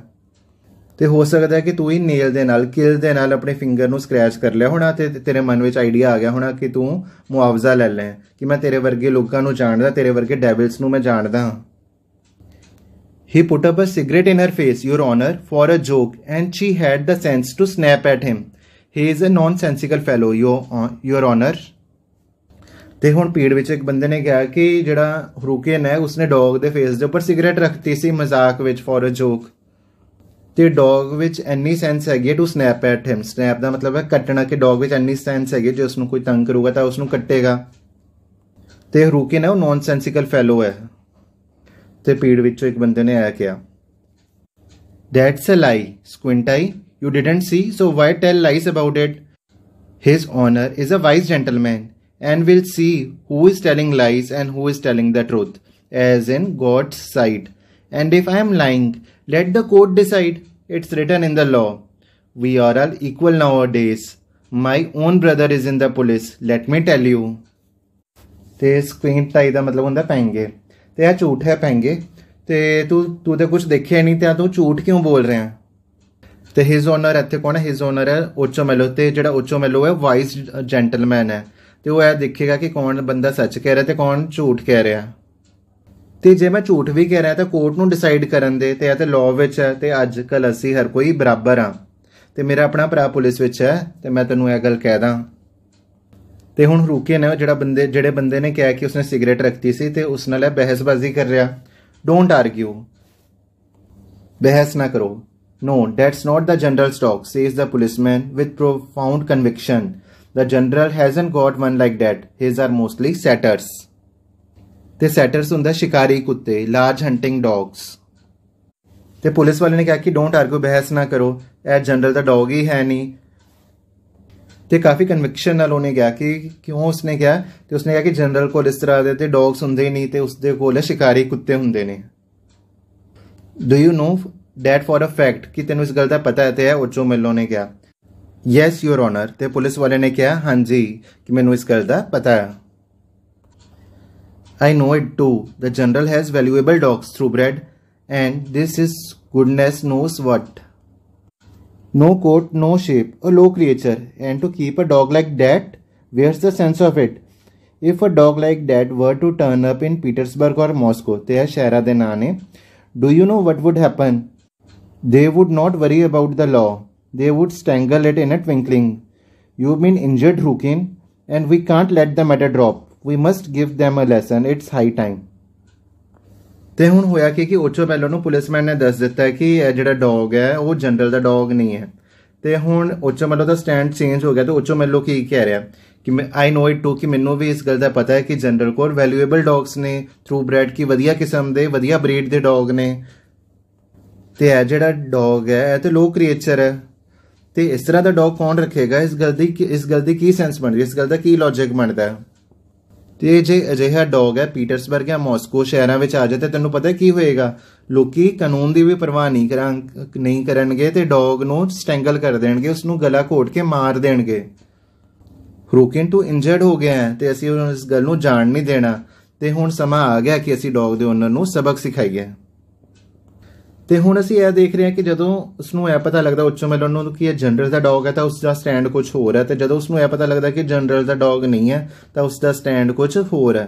ਤੇ ਹੋ ਸਕਦਾ ਹੈ ਕਿ ਤੂੰ ਹੀ ਨੇਲ ਦੇ ਨਾਲ ਕਿਲ ਦੇ ਨਾਲ ਆਪਣੇ ਫਿੰਗਰ ਨੂੰ ਸਕ੍ਰੈਚ ਕਰ ਲਿਆ ਹੋਣਾ ਤੇ ਤੇਰੇ ਮਨ ਵਿੱਚ ਆਈਡੀਆ ਆ ਗਿਆ ਹੋਣਾ ਕਿ ਤੂੰ ਮੁਆਵਜ਼ਾ ਲੈ ਲੈ ਕਿ ਮੈਂ ਤੇਰੇ ਵਰਗੇ ਲੋਕਾਂ ਨੂੰ ਜਾਣਦਾ ਤੇਰੇ ਵਰਗੇ ਡੈਵਿਲਸ ਨੂੰ ਮੈਂ ਜਾਣਦਾ ਹਾਂ he put up a cigarette in her face your Honor, for a joke and she had the sense to snap at him he is a nonsensical fellow Your, your your ਤੇ ਹੁਣ ਪੀੜ ਵਿੱਚ ਇੱਕ ਬੰਦੇ ਨੇ ਕਿਹਾ ਕਿ ਜਿਹੜਾ ਹਰੂਕੇਨ ਹੈ ਉਸਨੇ ਡੌਗ ਦੇ ਫੇਸ ਦੇ ਉੱਪਰ ਸਿਗਰਟ ਰੱਖਤੀ ਸੀ ਮਜ਼ਾਕ ਵਿੱਚ ਫॉर ਅ ਜੋਕ ਤੇ ਡੌਗ ਵਿੱਚ ਐਨੀ ਸੈਂਸ ਹੈਗੀ ਹੈ to snap at him snap ਦਾ ਮਤਲਬ ਹੈ ਕੱਟਣਾ ਕਿ ਡੌਗ ਵਿੱਚ ਐਨੀ ਸੈਂਸ ਹੈਗੀ ਜੇ ਉਸ ਨੂੰ ਕੋਈ ਤੰਗ ਕਰੂਗਾ ਤਾਂ ਉਸ ਨੂੰ ਕੱਟੇਗਾ ਤੇ ਹਰੂਕਿਨ ਨਾ ਉਹ ਨੌਨ ਸੈਂਸਿਕਲ ਫੈਲੋ ਹੈ ਤੇ ਪੀੜ ਵਿੱਚੋਂ ਇੱਕ ਬੰਦੇ ਨੇ ਆਇਆ ਕਿਹਾ that's a lie squint eye you didn't see so why tell lies about it his owner is a wise gentleman and will see who is telling lies and who is telling the truth as in God's sight and if I am lying Let the court decide. It's written in the law. We are all equal nowadays. My own brother is in the police. Let me tell you. ਤੇ squint eye ਦਾ ਮਤਲਬ ਹੁੰਦਾ ਪੈਂਗੇ ਤੇ ਇਹ ਝੂਠ ਹੈ ਪੈਂਗੇ ਤੇ ਤੂੰ ਤੂੰ ਤੇ ਕੁਝ ਦੇਖਿਆ ਨਹੀਂ ਤੇ ਤੂੰ ਝੂਠ ਕਿਉਂ ਬੋਲ ਰਿਹਾ ਤੇ ਹਿਸ ਓਨਰ ਇੱਥੇ ਕੋਣ ਹੈ ਹਿਸ ਓਨਰ ਹੈ ਉੱਚੋ ਮੈਲੋ ਤੇ ਜਿਹੜਾ ਉੱਚੋ ਮੈਲੋ ਹੈ ਵਾਈਸ ਜੈਂਟਲਮੈਨ ਹੈ ਤੇ ਉਹ ਇਹ ਦੇਖੇਗਾ ਕਿ ਕੌਣ ਬੰਦਾ ਸੱਚ ਕਹਿ ਰਿਹਾ ਤੇ ਕੌਣ ਝੂਠ ਕਹਿ ਰਿਹਾ ਤੇ ਜੇ ਮੈਂ ਝੂਠ ਵੀ ਕਹਿ ਰਿਹਾ ਤਾਂ ਕੋਰਟ ਨੂੰ ਡਿਸਾਈਡ ਕਰਨ ਦੇ ਤੇ ਇਹ ਤੇ ਲਾਅ ਵਿੱਚ ਹੈ ਤੇ ਅੱਜ ਕੱਲ ਅਸੀਂ ਹਰ ਕੋਈ ਬਰਾਬਰ ਆ ਤੇ ਮੇਰਾ ਆਪਣਾ ਭਰਾ ਪੁਲਿਸ ਵਿੱਚ ਹੈ ਤੇ ਮੈਂ ਤੈਨੂੰ ਇਹ ਗੱਲ ਕਹਿ ਦਾਂ ਤੇ ਹੁਣ ਰੁਕੇ ਨੇ ਜਿਹੜਾ ਬੰਦੇ ਜਿਹੜੇ ਬੰਦੇ ਨੇ ਕਿਹਾ ਕਿ ਉਸਨੇ ਸਿਗਰਟ ਰੱਖਤੀ ਸੀ ਤੇ ਉਸ ਨਾਲ ਬਹਿਸਬਾਜ਼ੀ ਕਰ ਰਿਹਾ ਡੋਨਟ ਆਰਗਿਊ ਬਹਿਸ ਨਾ ਕਰੋ No, that's not the General's dog says the policeman with profound conviction. The general hasn't got one like that. His are mostly setters ਤੇ ਸੈਟਰਸ ਹੁੰਦਾ ਸ਼ਿਕਾਰੀ ਕੁੱਤੇ ਲਾਰਜ ਹੰਟਿੰਗ ਡੌਗਸ ਤੇ ਪੁਲਿਸ ਵਾਲੇ ਨੇ ਕਿਹਾ ਕਿ ਡੋਨਟ ਆਰਗੂ ਬਹਿਸ ਨਾ ਕਰੋ ਇਹ ਜਨਰਲ ਦਾ ਡੌਗ ਹੀ ਹੈ ਨਹੀਂ ਤੇ ਕਾਫੀ ਕਨਵਿਕਸ਼ਨ ਨਾਲ ਉਹਨੇ ਕਿਹਾ ਕਿ ਕਿਉਂ ਉਸਨੇ ਕਿਹਾ ਤੇ ਉਸਨੇ ਕਿਹਾ ਕਿ ਜਨਰਲ ਕੋਲ ਇਸ ਤਰ੍ਹਾਂ ਦੇ ਤੇ ਡੌਗਸ ਹੁੰਦੇ ਨਹੀਂ ਤੇ ਉਸਦੇ ਕੋਲ ਸ਼ਿਕਾਰੀ ਕੁੱਤੇ ਹੁੰਦੇ ਨੇ do you know that for a fact ਕਿ ਤੈਨੂੰ ਇਸ ਗੱਲ ਦਾ ਪਤਾ ਹੈ ਤੇ ਹੈ ਉਚੋ ਮਿਲੋ ਨੇ ਕਿਹਾ ਯੈਸ ਯੂਰ ਓਨਰ ਤੇ ਪੁਲਿਸ ਵਾਲੇ ਨੇ ਕਿਹਾ ਹਾਂਜੀ ਕਿ ਮੈਨੂੰ ਇਸ ਗੱਲ ਦਾ ਪਤਾ ਹੈ I know it too. The general has valuable dogs through bread, and this is goodness knows what. No coat, no shape, a low creature, and to keep a dog like that, where's the sense of it? If a dog like that were to turn up in Petersburg or Moscow, their shara denane, do you know what would happen? They would not worry about the law. They would strangle it in a twinkling. You've been injured, Rukin, and we can't let the matter drop. We must give them a lesson it's high time ਤੇ ਹੁਣ ਹੋਇਆ ਕਿ ਕਿ ਉੱਚੋ ਪਹਿਲਾਂ ਨੂੰ policeman ਨੇ ਦੱਸ ਦਿੱਤਾ ਕਿ ਇਹ ਜਿਹੜਾ ਡੌਗ ਹੈ ਉਹ ਜਨਰਲ ਦਾ ਡੌਗ ਨਹੀਂ ਹੈ ਤੇ ਹੁਣ ਉੱਚੋ ਮੈਲੋ ਦਾ ਸਟੈਂਡ ਚੇਂਜ ਹੋ ਗਿਆ ਤੇ ਉੱਚੋ ਮੈਲੋ ਕੀ ਕਹਿ ਰਿਹਾ ਕਿ ਮੈਂ ਆਈ ਨੋ ਇਟ ਟੂ ਕਿ ਮੈਨੂੰ ਵੀ ਇਸ ਗੱਲ ਦਾ ਪਤਾ ਹੈ ਕਿ ਜਨਰਲ ਕੋਰ ਵੈਲਿਊਏਬਲ ਡੌਗਸ ਨੇ ਥਰੂ ਬ੍ਰੈਡ ਕੀ ਵਧੀਆ ਕਿਸਮ ਦੇ ਵਧੀਆ ਬ੍ਰੀਡ ਦੇ ਡੌਗ ਨੇ ਤੇ ਇਹ ਜਿਹੜਾ ਡੌਗ ਹੈ ਇਹ ਤੇ ਲੋ ਕ੍ਰੀਏਚਰ ਹੈ ਤੇ ਇਸ ਤਰ੍ਹਾਂ ਦਾ ਡੌਗ ਕੌਣ ਰੱਖੇਗਾ ਇਸ ਗੱਲ ਦੀ ਇਸ ਗੱਲ ਦੀ ਕੀ ਸੈਂਸ ਬਣਦੀ ਇਸ ਗੱਲ ਦਾ ਕੀ ਲੌਜੀਕ ਬਣਦਾ ਹੈ ਤੇ ਇਹ ਜੇ ਅਜਿਹਾ ਡੌਗ ਹੈ ਪੀਟਰਸਬਰਗ ਜਾਂ ਮਾਸਕੋ ਸ਼ਹਿਰਾਂ ਵਿੱਚ ਆ ਜਾਏ ਤੇ ਤੈਨੂੰ ਪਤਾ ਕੀ ਹੋਏਗਾ ਲੋਕੀ ਕਾਨੂੰਨ ਦੀ ਵੀ ਪਰਵਾਹ ਨਹੀਂ ਕਰਾਂ ਨਹੀਂ ਕਰਨਗੇ ਤੇ ਡੌਗ ਨੂੰ ਸਟੈਂਗਲ ਕਰ ਦੇਣਗੇ ਉਸ ਨੂੰ ਗਲਾ ਘੋਟ ਕੇ ਮਾਰ ਦੇਣਗੇ ਰੋਕਿਨ ਟੂ ਇੰਜਰਡ ਹੋ ਗਿਆ ਹੈ ਤੇ ਅਸੀਂ ਉਸ ਗੱਲ ਨੂੰ ਜਾਣ ਨਹੀਂ ਦੇਣਾ ਤੇ ਹੁਣ ਸਮਾਂ ਆ ਗਿਆ ਕਿ ਅਸੀਂ ਡੌਗ ਦੇ ਓਨਰ ਨੂੰ ਸਬਕ ਸਿਖਾਈਏ ਤੇ ਹੁਣ ਅਸੀਂ ਇਹ ਦੇਖ ਰਹੇ ਹਾਂ ਕਿ ਜਦੋਂ ਉਸ ਨੂੰ ਇਹ ਪਤਾ ਲੱਗਦਾ ਉੱਚੋ ਮੈਲਨ ਨੂੰ ਕਿ ਇਹ ਜਨਰਲ ਦਾ ਡੌਗ ਹੈ ਤਾਂ ਉਸ ਦਾ ਸਟੈਂਡ ਕੁਝ ਹੋਰ ਹੈ ਤੇ ਜਦੋਂ ਉਸ ਨੂੰ ਇਹ ਪਤਾ ਲੱਗਦਾ ਕਿ ਜਨਰਲ ਦਾ ਡੌਗ ਨਹੀਂ ਹੈ ਤਾਂ ਉਸ ਦਾ ਸਟੈਂਡ ਕੁਝ ਹੋਰ ਹੈ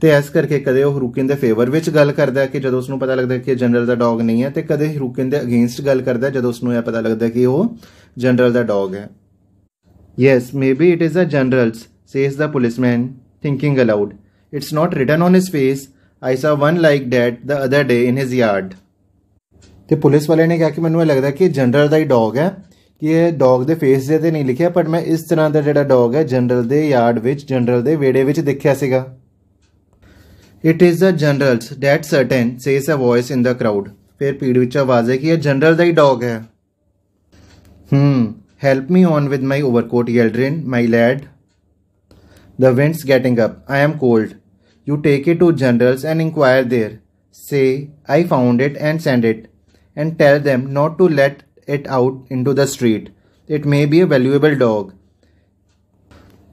ਤੇ ਇਸ ਕਰਕੇ ਕਦੇ ਉਹ ਹਰੂਕਿਨ ਦੇ ਫੇਵਰ ਵਿੱਚ ਗੱਲ ਕਰਦਾ ਹੈ ਕਿ ਜਦੋਂ ਉਸ ਨੂੰ ਪਤਾ ਲੱਗਦਾ ਕਿ ਇਹ ਜਨਰਲ ਦਾ ਡੌਗ ਨਹੀਂ ਹੈ ਤੇ ਕਦੇ ਹਰੂਕਿਨ ਦੇ ਅਗੇਂਸਟ ਗੱਲ ਕਰਦਾ ਜਦੋਂ ਉਸ ਨੂੰ ਇਹ ਪਤਾ ਲੱਗਦਾ ਕਿ ਉਹ ਜਨਰਲ ਦਾ ਡੌਗ ਹੈ yes maybe it is a General's says the policeman thinking aloud it's not written on his face I saw one like that the other day in his yard ਤੇ ਪੁਲਿਸ ਵਾਲੇ ਨੇ ਕਿਹਾ ਕਿ ਮੈਨੂੰ ਇਹ ਲੱਗਦਾ ਕਿ ਜਨਰਲ ਦਾ ਹੀ ਡੌਗ ਹੈ ਕਿ ਇਹ ਡੌਗ ਦੇ ਫੇਸ ਦੇ ਤੇ ਨਹੀਂ ਲਿਖਿਆ ਪਰ ਮੈਂ ਇਸ ਤਰ੍ਹਾਂ ਦਾ ਜਿਹੜਾ ਡੌਗ ਹੈ ਜਨਰਲ ਦੇ ਯਾਰਡ ਵਿੱਚ ਜਨਰਲ ਦੇ ਵੇੜੇ ਵਿੱਚ ਦੇਖਿਆ ਸੀਗਾ it is the General's that certain says a voice in the crowd ਫਿਰ ਪੀੜ ਵਿੱਚ ਆਵਾਜ਼ ਹੈ ਕਿ ਇਹ ਜਨਰਲ ਦਾ ਹੀ ਡੌਗ ਹੈ hmm help me on with my overcoat Yeldyrin my lad the wind's getting up I am cold You take it to generals and inquire there. Say, I found it and send it. And tell them not to let it out into the street. It may be a valuable dog.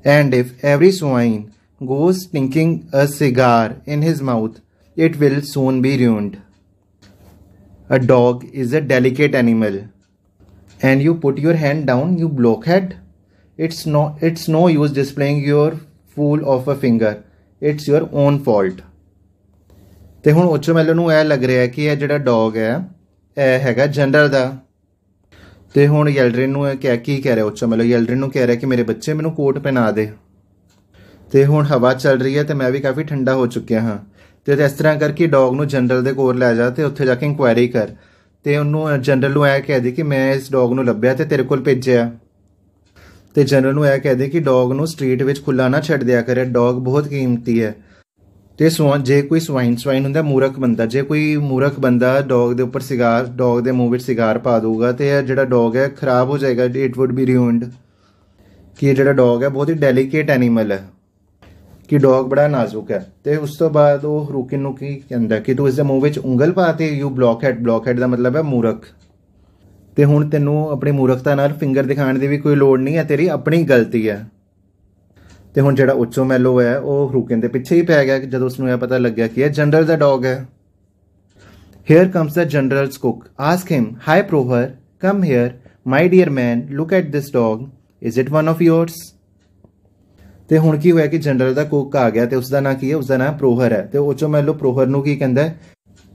And if every swine goes stinking a cigar in his mouth, it will soon be ruined. A dog is a delicate animal. And you put your hand down, you blockhead. It's no, it's no use displaying your fool of a finger. It's your own fault ਤੇ ਹੁਣ ਓਚੋਮੈਲੋ ਨੂੰ ਇਹ ਲੱਗ ਰਿਹਾ ਕਿ ਇਹ ਜਿਹੜਾ dog ਹੈ ਇਹ ਹੈਗਾ ਜੈਂਡਰ ਦਾ ਤੇ ਹੁਣ ਯੈਲਡਰਿਨ ਨੂੰ ਇਹ ਕਿਹਾ ਕੀ ਕਹਿ ਰਿਹਾ ਓਚੋਮੈਲੋ ਯੈਲਡਰਿਨ ਨੂੰ ਕਹਿ ਰਿਹਾ ਕਿ ਮੇਰੇ ਬੱਚੇ ਮੈਨੂੰ ਕੋਟ ਪਹਿਨਾ ਦੇ ਤੇ ਹੁਣ ਹਵਾ ਚੱਲ ਰਹੀ ਹੈ ਤੇ ਮੈਂ ਵੀ ਕਾਫੀ ਠੰਡਾ ਹੋ ਚੁੱਕਿਆ ਹਾਂ ਤੇ ਇਸ ਤਰ੍ਹਾਂ ਕਰਕੇ ਡੌਗ ਨੂੰ ਜਨਰਲ ਦੇ ਕੋਲ ਲੈ ਜਾ ਤੇ ਉੱਥੇ ਜਾ ਕੇ ਇਨਕੁਆਇਰੀ ਕਰ ਤੇ ਉਹਨੂੰ ਜਨਰਲ ਨੂੰ ਇਹ ਕਹਿ ਦੇ ਕਿ ਮੈਂ ਇਸ ਡੌਗ ਨੂੰ ਲੱਭਿਆ ਤੇ ਤੇਰੇ ਕੋਲ ਭੇਜਿਆ ਤੇ ਜਨਰਲ ਨੂੰ ਇਹ ਕਹਿ ਦੇ ਕਿ ਡੌਗ ਨੂੰ ਸਟਰੀਟ ਵਿੱਚ ਖੁੱਲਾ ਨਾ ਛੱਡ ਦਿਆ ਕਰੇ ਡੌਗ ਬਹੁਤ ਕੀਮਤੀ ਹੈ ਤੇ ਸਵਾਨ ਜੇ ਕੋਈ ਸਵਾਈਨ ਸਵਾਈਨ ਹੁੰਦਾ ਮੂਰਖ ਬੰਦਾ ਜੇ ਕੋਈ ਮੂਰਖ ਬੰਦਾ ਡੌਗ ਦੇ ਉੱਪਰ ਸਿਗਾਰ ਡੌਗ ਦੇ ਮੂੰਹ ਵਿੱਚ ਸਿਗਾਰ ਪਾ ਦੂਗਾ ਤੇ ਇਹ ਜਿਹੜਾ ਡੌਗ ਹੈ ਖਰਾਬ ਹੋ ਜਾਏਗਾ ਇਟ ਊਡ ਬੀ ਰਿਊਨਡ ਕਿ ਜਿਹੜਾ ਡੌਗ ਹੈ ਬਹੁਤ ਹੀ ਡੈਲੀਕੇਟ ਐਨੀਮਲ ਹੈ ਕਿ ਡੌਗ ਬੜਾ ਨਾਜ਼ੁਕ ਹੈ ਤੇ ਉਸ ਤੋਂ ਬਾਅਦ ਉਹ ਰੂਕਿਨ ਨੂੰ ਕੀ ਕਹਿੰਦਾ ਕਿ ਤੂੰ ਇਸ ਦੇ ਮੂੰਹ ਵਿੱਚ ਉਂਗਲ ਪਾਤੇ you blockhead blockhead ਦਾ ਮਤਲਬ ਹੈ ਮੂਰਖ ਤੇ ਹੁਣ ਤੈਨੂੰ ਆਪਣੇ ਮੂਰਖਤਾ ਨਾਲ ਫਿੰਗਰ ਦਿਖਾਉਣ ਦੀ ਵੀ ਕੋਈ ਲੋੜ ਨਹੀਂ ਹੈ ਤੇਰੀ ਆਪਣੀ ਗਲਤੀ ਹੈ ਤੇ ਹੁਣ ਜਿਹੜਾ ਉੱਚੋ ਮੈਲੋ ਹੈ ਉਹ ਹਰੂਕਨ ਦੇ ਪਿੱਛੇ ਹੀ ਪੈ ਗਿਆ ਜਦੋਂ ਉਸ ਨੂੰ ਇਹ ਪਤਾ ਲੱਗਿਆ ਕਿ ਇਹ ਜਨਰਲ ਦਾ ਡੌਗ ਹੈ here comes the General's cook ask him hi Prokhor come here my dear man look at this dog is it one of yours ਤੇ ਹੁਣ ਕੀ ਹੋਇਆ ਕਿ ਜਨਰਲ ਦਾ ਕੁੱਕ ਆ ਗਿਆ ਤੇ ਉਸ ਦਾ ਨਾਂ ਕੀ ਹੈ ਉਸ ਦਾ ਨਾਂ ਪ੍ਰੋਹਰ ਹੈ ਤੇ ਉੱਚੋ ਮੈਲੋ ਪ੍ਰੋਹਰ ਨੂੰ ਕੀ ਕਹਿੰਦਾ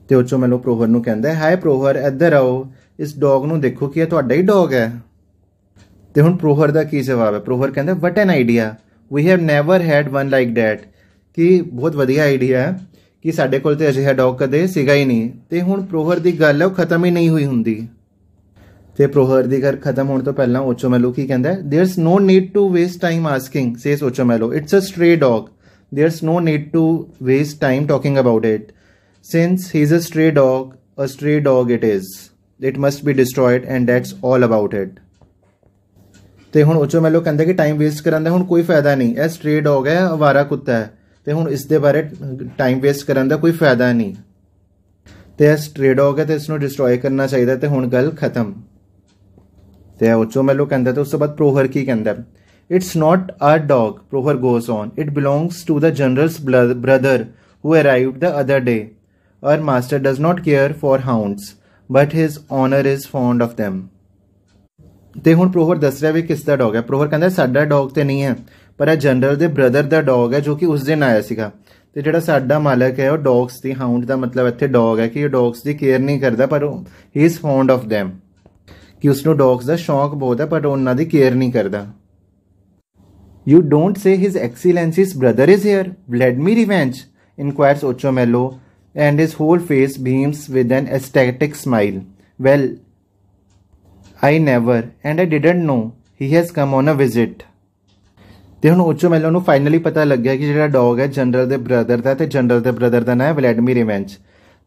ਤੇ ਉੱਚੋ ਮੈਲੋ ਪ੍ਰੋਹਰ ਨੂੰ ਕਹਿੰਦਾ ਹਾਈ ਪ੍ਰੋਹਰ ਇੱਧਰ ਆਓ ਇਸ ਡੌਗ ਨੂੰ ਦੇਖੋ ਕਿ ਇਹ ਤੁਹਾਡਾ ਹੀ ਡੌਗ ਹੈ ਤੇ ਹੁਣ ਪ੍ਰੋਹਰ ਦਾ ਕੀ ਜਵਾਬ ਹੈ ਪ੍ਰੋਹਰ ਕਹਿੰਦਾ what an idea we have never had one like that ਕਿ ਬਹੁਤ ਵਧੀਆ ਆਈਡੀਆ ਹੈ ਕਿ ਸਾਡੇ ਕੋਲ ਤੇ ਅਜਿਹਾ ਡੌਗ ਕਦੇ ਸੀਗਾ ਹੀ ਨਹੀਂ ਤੇ ਹੁਣ ਪ੍ਰੋਹਰ ਦੀ ਗੱਲ ਉਹ ਖਤਮ ਹੀ ਨਹੀਂ ਹੋਈ ਹੁੰਦੀ ਤੇ ਪ੍ਰੋਹਰ ਦੀ ਗੱਲ ਖਤਮ ਹੋਣ ਤੋਂ ਪਹਿਲਾਂ ਓਚੋ ਮੈਲੋ ਕੀ ਕਹਿੰਦਾ there is no need to waste time asking says Ochumelov it's a stray dog there is no need to waste time talking about it since he is a stray dog a stray dog it is it must be destroyed and that's all about it ਤੇ ਹੁਣ ਉਚੋ ਮੈਲੋ ਕਹਿੰਦਾ ਕਿ time waste ਕਰਨ ਦਾ ਹੁਣ ਕੋਈ ਫਾਇਦਾ ਨਹੀਂ ਇਹ ਸਟ੍ਰੇਟ ਹੋ ਗਿਆ ਆਵਾਰਾ ਕੁੱਤਾ ਹੈ ਤੇ ਹੁਣ ਇਸ ਦੇ ਬਾਰੇ ਟਾਈਮ ਵੇਸਟ ਕਰਨ ਦਾ ਕੋਈ ਫਾਇਦਾ ਨਹੀਂ ਤੇ ਇਹ ਸਟ੍ਰੇਟ ਹੋ ਗਿਆ ਤੇ ਇਸ ਨੂੰ ਡਿਸਟਰੋਏ ਕਰਨਾ ਚਾਹੀਦਾ ਤੇ ਹੁਣ ਗੱਲ ਖਤਮ ਤੇ ਉਚੋ ਮੈਲੋ ਕਹਿੰਦਾ ਤੇ ਉਸ ਤੋਂ ਬਾਅਦ ਪ੍ਰੋਹਰ ਕੀ ਕਹਿੰਦਾ it's not a dog Prokhor goes on it belongs to the general's brother who arrived the other day our master does not care for hounds but his owner is fond of them ਤੇ ਹੁਣ ਪ੍ਰੋਵਰ ਦੱਸ ਰਿਹਾ ਵੀ ਕਿਸ ਦਾ dog ਹੈ ਪ੍ਰੋਵਰ ਕਹਿੰਦਾ ਸਾਡਾ dog ਤੇ ਨਹੀਂ ਹੈ ਪਰ ਇਹ ਜਨਰਲ ਦੇ ਬ੍ਰਦਰ ਦਾ ਡੌਗ ਹੈ ਜੋ ਕਿ ਉਸ ਦਿਨ ਆਇਆ ਸੀਗਾ ਤੇ ਜਿਹੜਾ ਸਾਡਾ ਮਾਲਕ ਹੈ ਉਹ ਡੌਗਸ ਦੀ ਹਾਊਂਡ ਦਾ ਮਤਲਬ ਇੱਥੇ ਡੌਗ ਹੈ ਕਿ ਇਹ ਡੌਗਸ ਦੀ ਕੇਅਰ ਨਹੀਂ ਕਰਦਾ ਪਰ ਉਹ he is fond of them ਕਿ ਉਸ ਨੂੰ ਡੌਗਸ ਦਾ ਸ਼ੌਂਕ ਬਹੁਤ ਹੈ ਪਰ ਉਹਨਾਂ ਦੀ ਕੇਅਰ ਨਹੀਂ ਕਰਦਾ you don't say his excellency's brother is here let me revenge inquires Ochumelov and his whole face beams with an ecstatic smile. Well, I never, and I didn't know he has come on a visit. ਤੇ ਹੁਣ ਉੱਚੋ ਮੈਲੋ ਨੂੰ finally ਪਤਾ ਲੱਗਿਆ ਕਿ ਜਿਹੜਾ dog ਹੈ general ਦੇ brother ਦਾ ਤੇ ਜਨਰਲ ਦੇ ਬ੍ਰਦਰ ਦਾ ਨਾਮ ਹੈ ਵਲੈਡਮੀ ਰਿਵੈਂਚ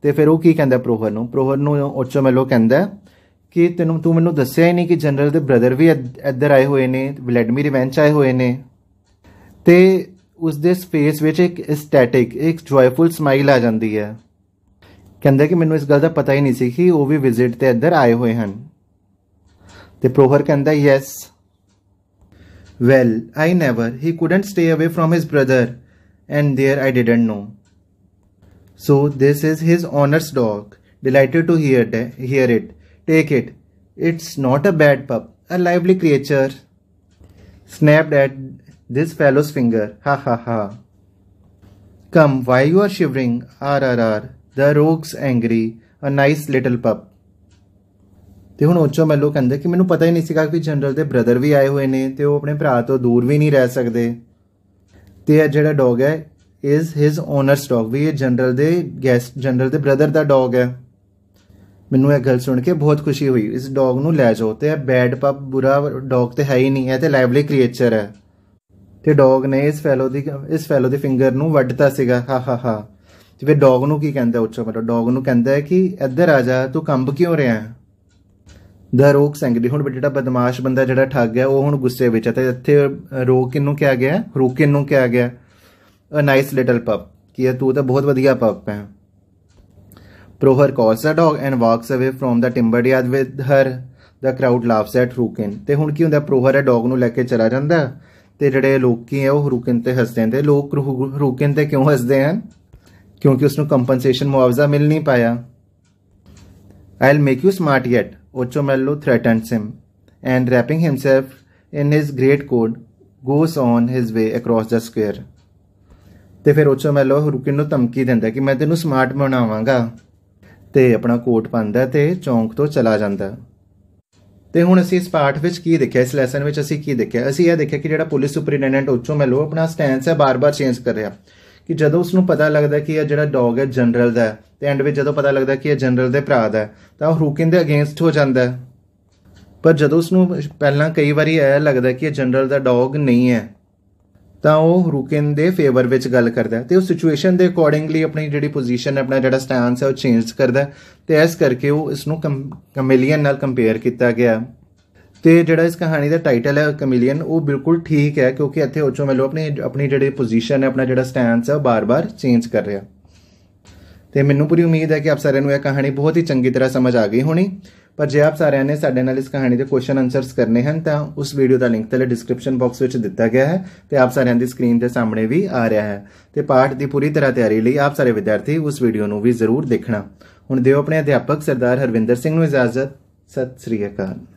ਤੇ ਫਿਰ ਉਹ ਕੀ ਕਹਿੰਦਾ ਪ੍ਰੋਹਰ ਨੂੰ ਪ੍ਰੋਹਰ ਨੂੰ ਉੱਚੋ ਮੈਲੋ ਕਹਿੰਦਾ ਕਿ ਤੈਨੂੰ ਤੂੰ ਮੈਨੂੰ ਦੱਸਿਆ ਹੀ ਨਹੀਂ ਕਿ ਜਨਰਲ ਦੇ ਬ੍ਰਦਰ ਵੀ ਇੱਧਰ ਆਏ ਹੋਏ ਨੇ ਵਲੈਡਮੀ ਰਿਵੈਂਚ ਆਏ ਹੋਏ ਨੇ ਤੇ ਉਸ ਦੇ ਫੇਸ ਵਿੱਚ ਇੱਕ ਸਟੈਟਿਕ ਇੱਕ ਜੋਇਫੁਲ ਸਮਾਈਲ ਆ ਜਾਂਦੀ ਹੈ ਕਹਿੰਦਾ ਕਿ ਮੈਨੂੰ ਇਸ ਗੱਲ ਦਾ ਪਤਾ ਹੀ ਨਹੀਂ ਸੀ ਕਿ ਉਹ ਵੀ ਵਿਜ਼ਿਟ ਤੇ ਇੱਧਰ ਆਏ ਹੋਏ ਹਨ ਤੇ ਪ੍ਰੋਹਰ ਕਹਿੰਦਾ yes well I never he couldn't stay away from his brother and there I didn't know so this is his owner's dog delighted to hear hear it take it it's not a bad pup a lively creature snapped at This fellow's finger. Ha ha ha. Come, why you are shivering? ar. The rogue's angry. A nice little pup. ਤੇ ਹੁਣ ਉੱਚੋ ਮੈਲੋ ਕਹਿੰਦਾ ਕਿ ਮੈਨੂੰ ਪਤਾ ਹੀ ਨਹੀਂ ਸੀਗਾ ਕਿ general ਦੇ ਬ੍ਰਦਰ ਵੀ ਆਏ ਹੋਏ ਨੇ ਤੇ ਉਹ ਆਪਣੇ ਭਰਾ ਤੋਂ ਦੂਰ ਵੀ ਨਹੀਂ ਰਹਿ ਸਕਦੇ ਤੇ ਇਹ ਜਿਹੜਾ ਡੌਗ ਹੈ ਇਜ਼ ਹਿਸ ਓਨਰਸ ਡੌਗ ਵੀ ਇਹ ਜਨਰਲ ਦੇ ਗੈਸਟ ਜਨਰਲ ਦੇ ਬ੍ਰਦਰ ਦਾ ਡੌਗ ਹੈ ਮੈਨੂੰ ਇਹ ਗੱਲ ਸੁਣ ਕੇ ਬਹੁਤ ਖੁਸ਼ੀ ਹੋਈ ਇਸ ਡੌਗ ਨੂੰ ਲੈ ਜਾਓ ਤੇ ਇਹ ਬੈਡ ਪਪ ਬੁਰਾ ਡੌਗ ਤੇ ਹੈ ਹੀ ਨਹੀਂ ਹੈ ਤੇ ਲਾਈਵਲੀ ਕ੍ਰੀਏਚਰ ਹੈ ਤੇ ਡੌਗ ਨੇ ਇਸ ਫੈਲੋ ਦੀ ਇਸ ਫੈਲੋ ਦੀ ਫਿੰਗਰ ਨੂੰ ਵੱਢਤਾ ਸੀਗਾ ਹਾ ਹਾ ਹਾ ਤੇ ਫਿਰ ਡੌਗ ਨੂੰ ਕੀ ਕਹਿੰਦਾ ਉੱਚਾ ਮਤਲਬ ਡੌਗ ਨੂੰ ਕਹਿੰਦਾ ਹੈ ਕਿ ਇੱਧਰ ਆ ਜਾ ਤੂੰ ਕੰਬ ਕਿਉਂ ਰਿਹਾ ਹੈ ਦਾ ਰੋਗ ਸੰਗਰੀ ਹੁਣ ਜਿਹੜਾ ਬਦਮਾਸ਼ ਬੰਦਾ ਜਿਹੜਾ ਠੱਗ ਗਿਆ ਉਹ ਹੁਣ ਗੁੱਸੇ ਵਿੱਚ ਹੈ ਤੇ ਇੱਥੇ ਰੋਗ ਕਿੰਨੂੰ ਕਿਹਾ ਗਿਆ ਰੋਗ ਕਿੰਨੂੰ ਕਿਹਾ ਗਿਆ ਅ ਨਾਈਸ ਲਿਟਲ ਪਪ ਕਿ ਇਹ ਤੂੰ ਤਾਂ ਬਹੁਤ ਵਧੀਆ ਪਪ ਹੈ Prokhor calls the dog and walks away from the timber yard with her the crowd laughs at Khryukin ਤੇ ਹੁਣ ਕੀ ਹੁੰਦਾ ਪ੍ਰੋਹਰ ਹੈ ਡੌਗ ਨੂੰ ਲੈ ਕੇ ਚਲਾ ਜਾਂਦਾ ਤੇ ਜਿਹੜੇ ਲੋਕੀ ਆ ਉਹ ਹਰੂਕਿਨ ਤੇ ਹੱਸਦੇ ਨੇ ਲੋਕ ਹਰੂਕਿਨ ਤੇ ਕਿਉਂ ਹੱਸਦੇ ਹਨ ਕਿਉਂਕਿ ਉਸ ਨੂੰ ਕੰਪਨਸੇਸ਼ਨ ਮੁਆਵਜ਼ਾ ਮਿਲ ਨਹੀਂ ਪਾਇਆ I'll make you smart yet Ochumelov threatens him and wrapping himself in his greatcoat goes on his way across the square ਤੇ ਫਿਰ ਓਚੋਮੈਲੋ ਹਰੂਕਿਨ ਨੂੰ ਧਮਕੀ ਦਿੰਦਾ ਕਿ ਮੈਂ ਤੈਨੂੰ ਸਮਾਰਟ ਬਣਾਵਾਂਗਾ ਤੇ ਆਪਣਾ ਕੋਟ ਪਾਉਂਦਾ ਤੇ ਚੌਂਕ ਤੋਂ ਚਲਾ ਜਾਂਦਾ ਤੇ ਹੁਣ ਅਸੀਂ ਇਸ ਪਾਠ ਵਿੱਚ ਕੀ ਦੇਖਿਆ ਇਸ ਲੈਸਨ ਵਿੱਚ ਅਸੀਂ ਕੀ ਦੇਖਿਆ ਅਸੀਂ ਇਹ ਦੇਖਿਆ ਕਿ ਜਿਹੜਾ ਪੁਲਿਸ ਸੁਪਰੀਡੈਂਟ ਉੱਚੋਂ ਮੈਲੋ ਆਪਣਾ ਸਟੈਂਸ ਹੈ ਬਾਰ-ਬਾਰ ਚੇਂਜ ਕਰ ਰਿਹਾ ਕਿ ਜਦੋਂ ਉਸ ਨੂੰ ਪਤਾ ਲੱਗਦਾ ਕਿ ਇਹ ਜਿਹੜਾ ਡੌਗ ਹੈ ਜਨਰਲ ਦਾ ਤੇ ਐਂਡ ਵਿੱਚ ਜਦੋਂ ਪਤਾ ਲੱਗਦਾ ਕਿ ਇਹ ਜਨਰਲ ਦੇ ਭਰਾ ਦਾ ਤਾਂ ਉਹ ਰੂਕਿੰਗ ਦੇ ਅਗੇਂਸਟ ਹੋ ਜਾਂਦਾ ਪਰ ਜਦੋਂ ਉਸ ਨੂੰ ਪਹਿਲਾਂ ਕਈ ਵਾਰੀ ਇਹ ਲੱਗਦਾ ਕਿ ਇਹ ਜਨਰਲ ਦਾ ਡੌਗ ਨਹੀਂ ਹੈ ਤਾਂ ਉਹ ਰੂਕਿਨ ਦੇ ਫੇਵਰ ਵਿੱਚ ਗੱਲ ਕਰਦਾ ਤੇ ਉਹ ਸਿਚੁਏਸ਼ਨ ਦੇ ਅਕੋਰਡਿੰਗਲੀ ਆਪਣੀ ਜਿਹੜੀ ਪੋਜੀਸ਼ਨ ਆਪਣਾ ਜਿਹੜਾ ਸਟੈਂਸ ਹੈ ਉਹ ਚੇਂਜ ਕਰਦਾ ਤੇ ਇਸ ਕਰਕੇ ਉਹ ਇਸ ਨੂੰ ਕਮੇਲੀਅਨ ਨਾਲ ਕੰਪੇਅਰ ਕੀਤਾ ਗਿਆ ਤੇ ਜਿਹੜਾ ਇਸ ਕਹਾਣੀ ਦਾ ਟਾਈਟਲ ਹੈ ਕਮੇਲੀਅਨ ਉਹ ਬਿਲਕੁਲ ਠੀਕ ਹੈ ਕਿਉਂਕਿ ਇੱਥੇ ਓਚੋ ਮੈਨੂੰ ਆਪਣੀ ਆਪਣੀ ਜਿਹੜੀ ਪੋਜੀਸ਼ਨ ਹੈ ਆਪਣਾ ਜਿਹੜਾ ਸਟੈਂਸ ਹੈ ਉਹ ਬਾਰ-ਬਾਰ ਚੇਂਜ ਕਰ ਰਿਹਾ ਤੇ ਮੈਨੂੰ ਪੂਰੀ ਉਮੀਦ ਹੈ ਕਿ ਆਪ ਸਾਰਿਆਂ ਨੂੰ ਇਹ ਕਹਾਣੀ ਬਹੁਤ ਹੀ ਚੰਗੀ ਤਰ੍ਹਾਂ ਸਮਝ ਆ ਗਈ ਹੋਣੀ ਪਰ ਜੇ ਆਪ ਸਾਰਿਆਂ ਨੇ ਸਾਡੇ ਨਾਲ ਇਸ ਕਹਾਣੀ ਦੇ ਕੁਐਸਚਨ ਆਨਸਰਸ ਕਰਨੇ ਹਨ ਤਾਂ ਉਸ ਵੀਡੀਓ ਦਾ ਲਿੰਕ ਤੇ ਡਿਸਕ੍ਰਿਪਸ਼ਨ ਬਾਕਸ ਵਿੱਚ ਦਿੱਤਾ ਗਿਆ ਹੈ ਤੇ ਆਪ ਸਾਰਿਆਂ ਦੀ ਸਕਰੀਨ ਦੇ ਸਾਹਮਣੇ ਵੀ ਆ ਰਿਹਾ ਹੈ ਤੇ ਪਾਠ ਦੀ ਪੂਰੀ ਤਰ੍ਹਾਂ ਤਿਆਰੀ ਲਈ ਆਪ ਸਾਰੇ ਵਿਦਿਆਰਥੀ ਉਸ ਵੀਡੀਓ ਨੂੰ ਵੀ ਜ਼ਰੂਰ ਦੇਖਣਾ ਹੁਣ ਦਿਓ ਆਪਣੇ ਅਧਿਆਪਕ ਸਰਦਾਰ ਹਰਵਿੰਦਰ ਸਿੰਘ ਨੂੰ ਇਜਾਜ਼ਤ ਸਤਿ ਸ੍ਰੀ ਅਕਾਲ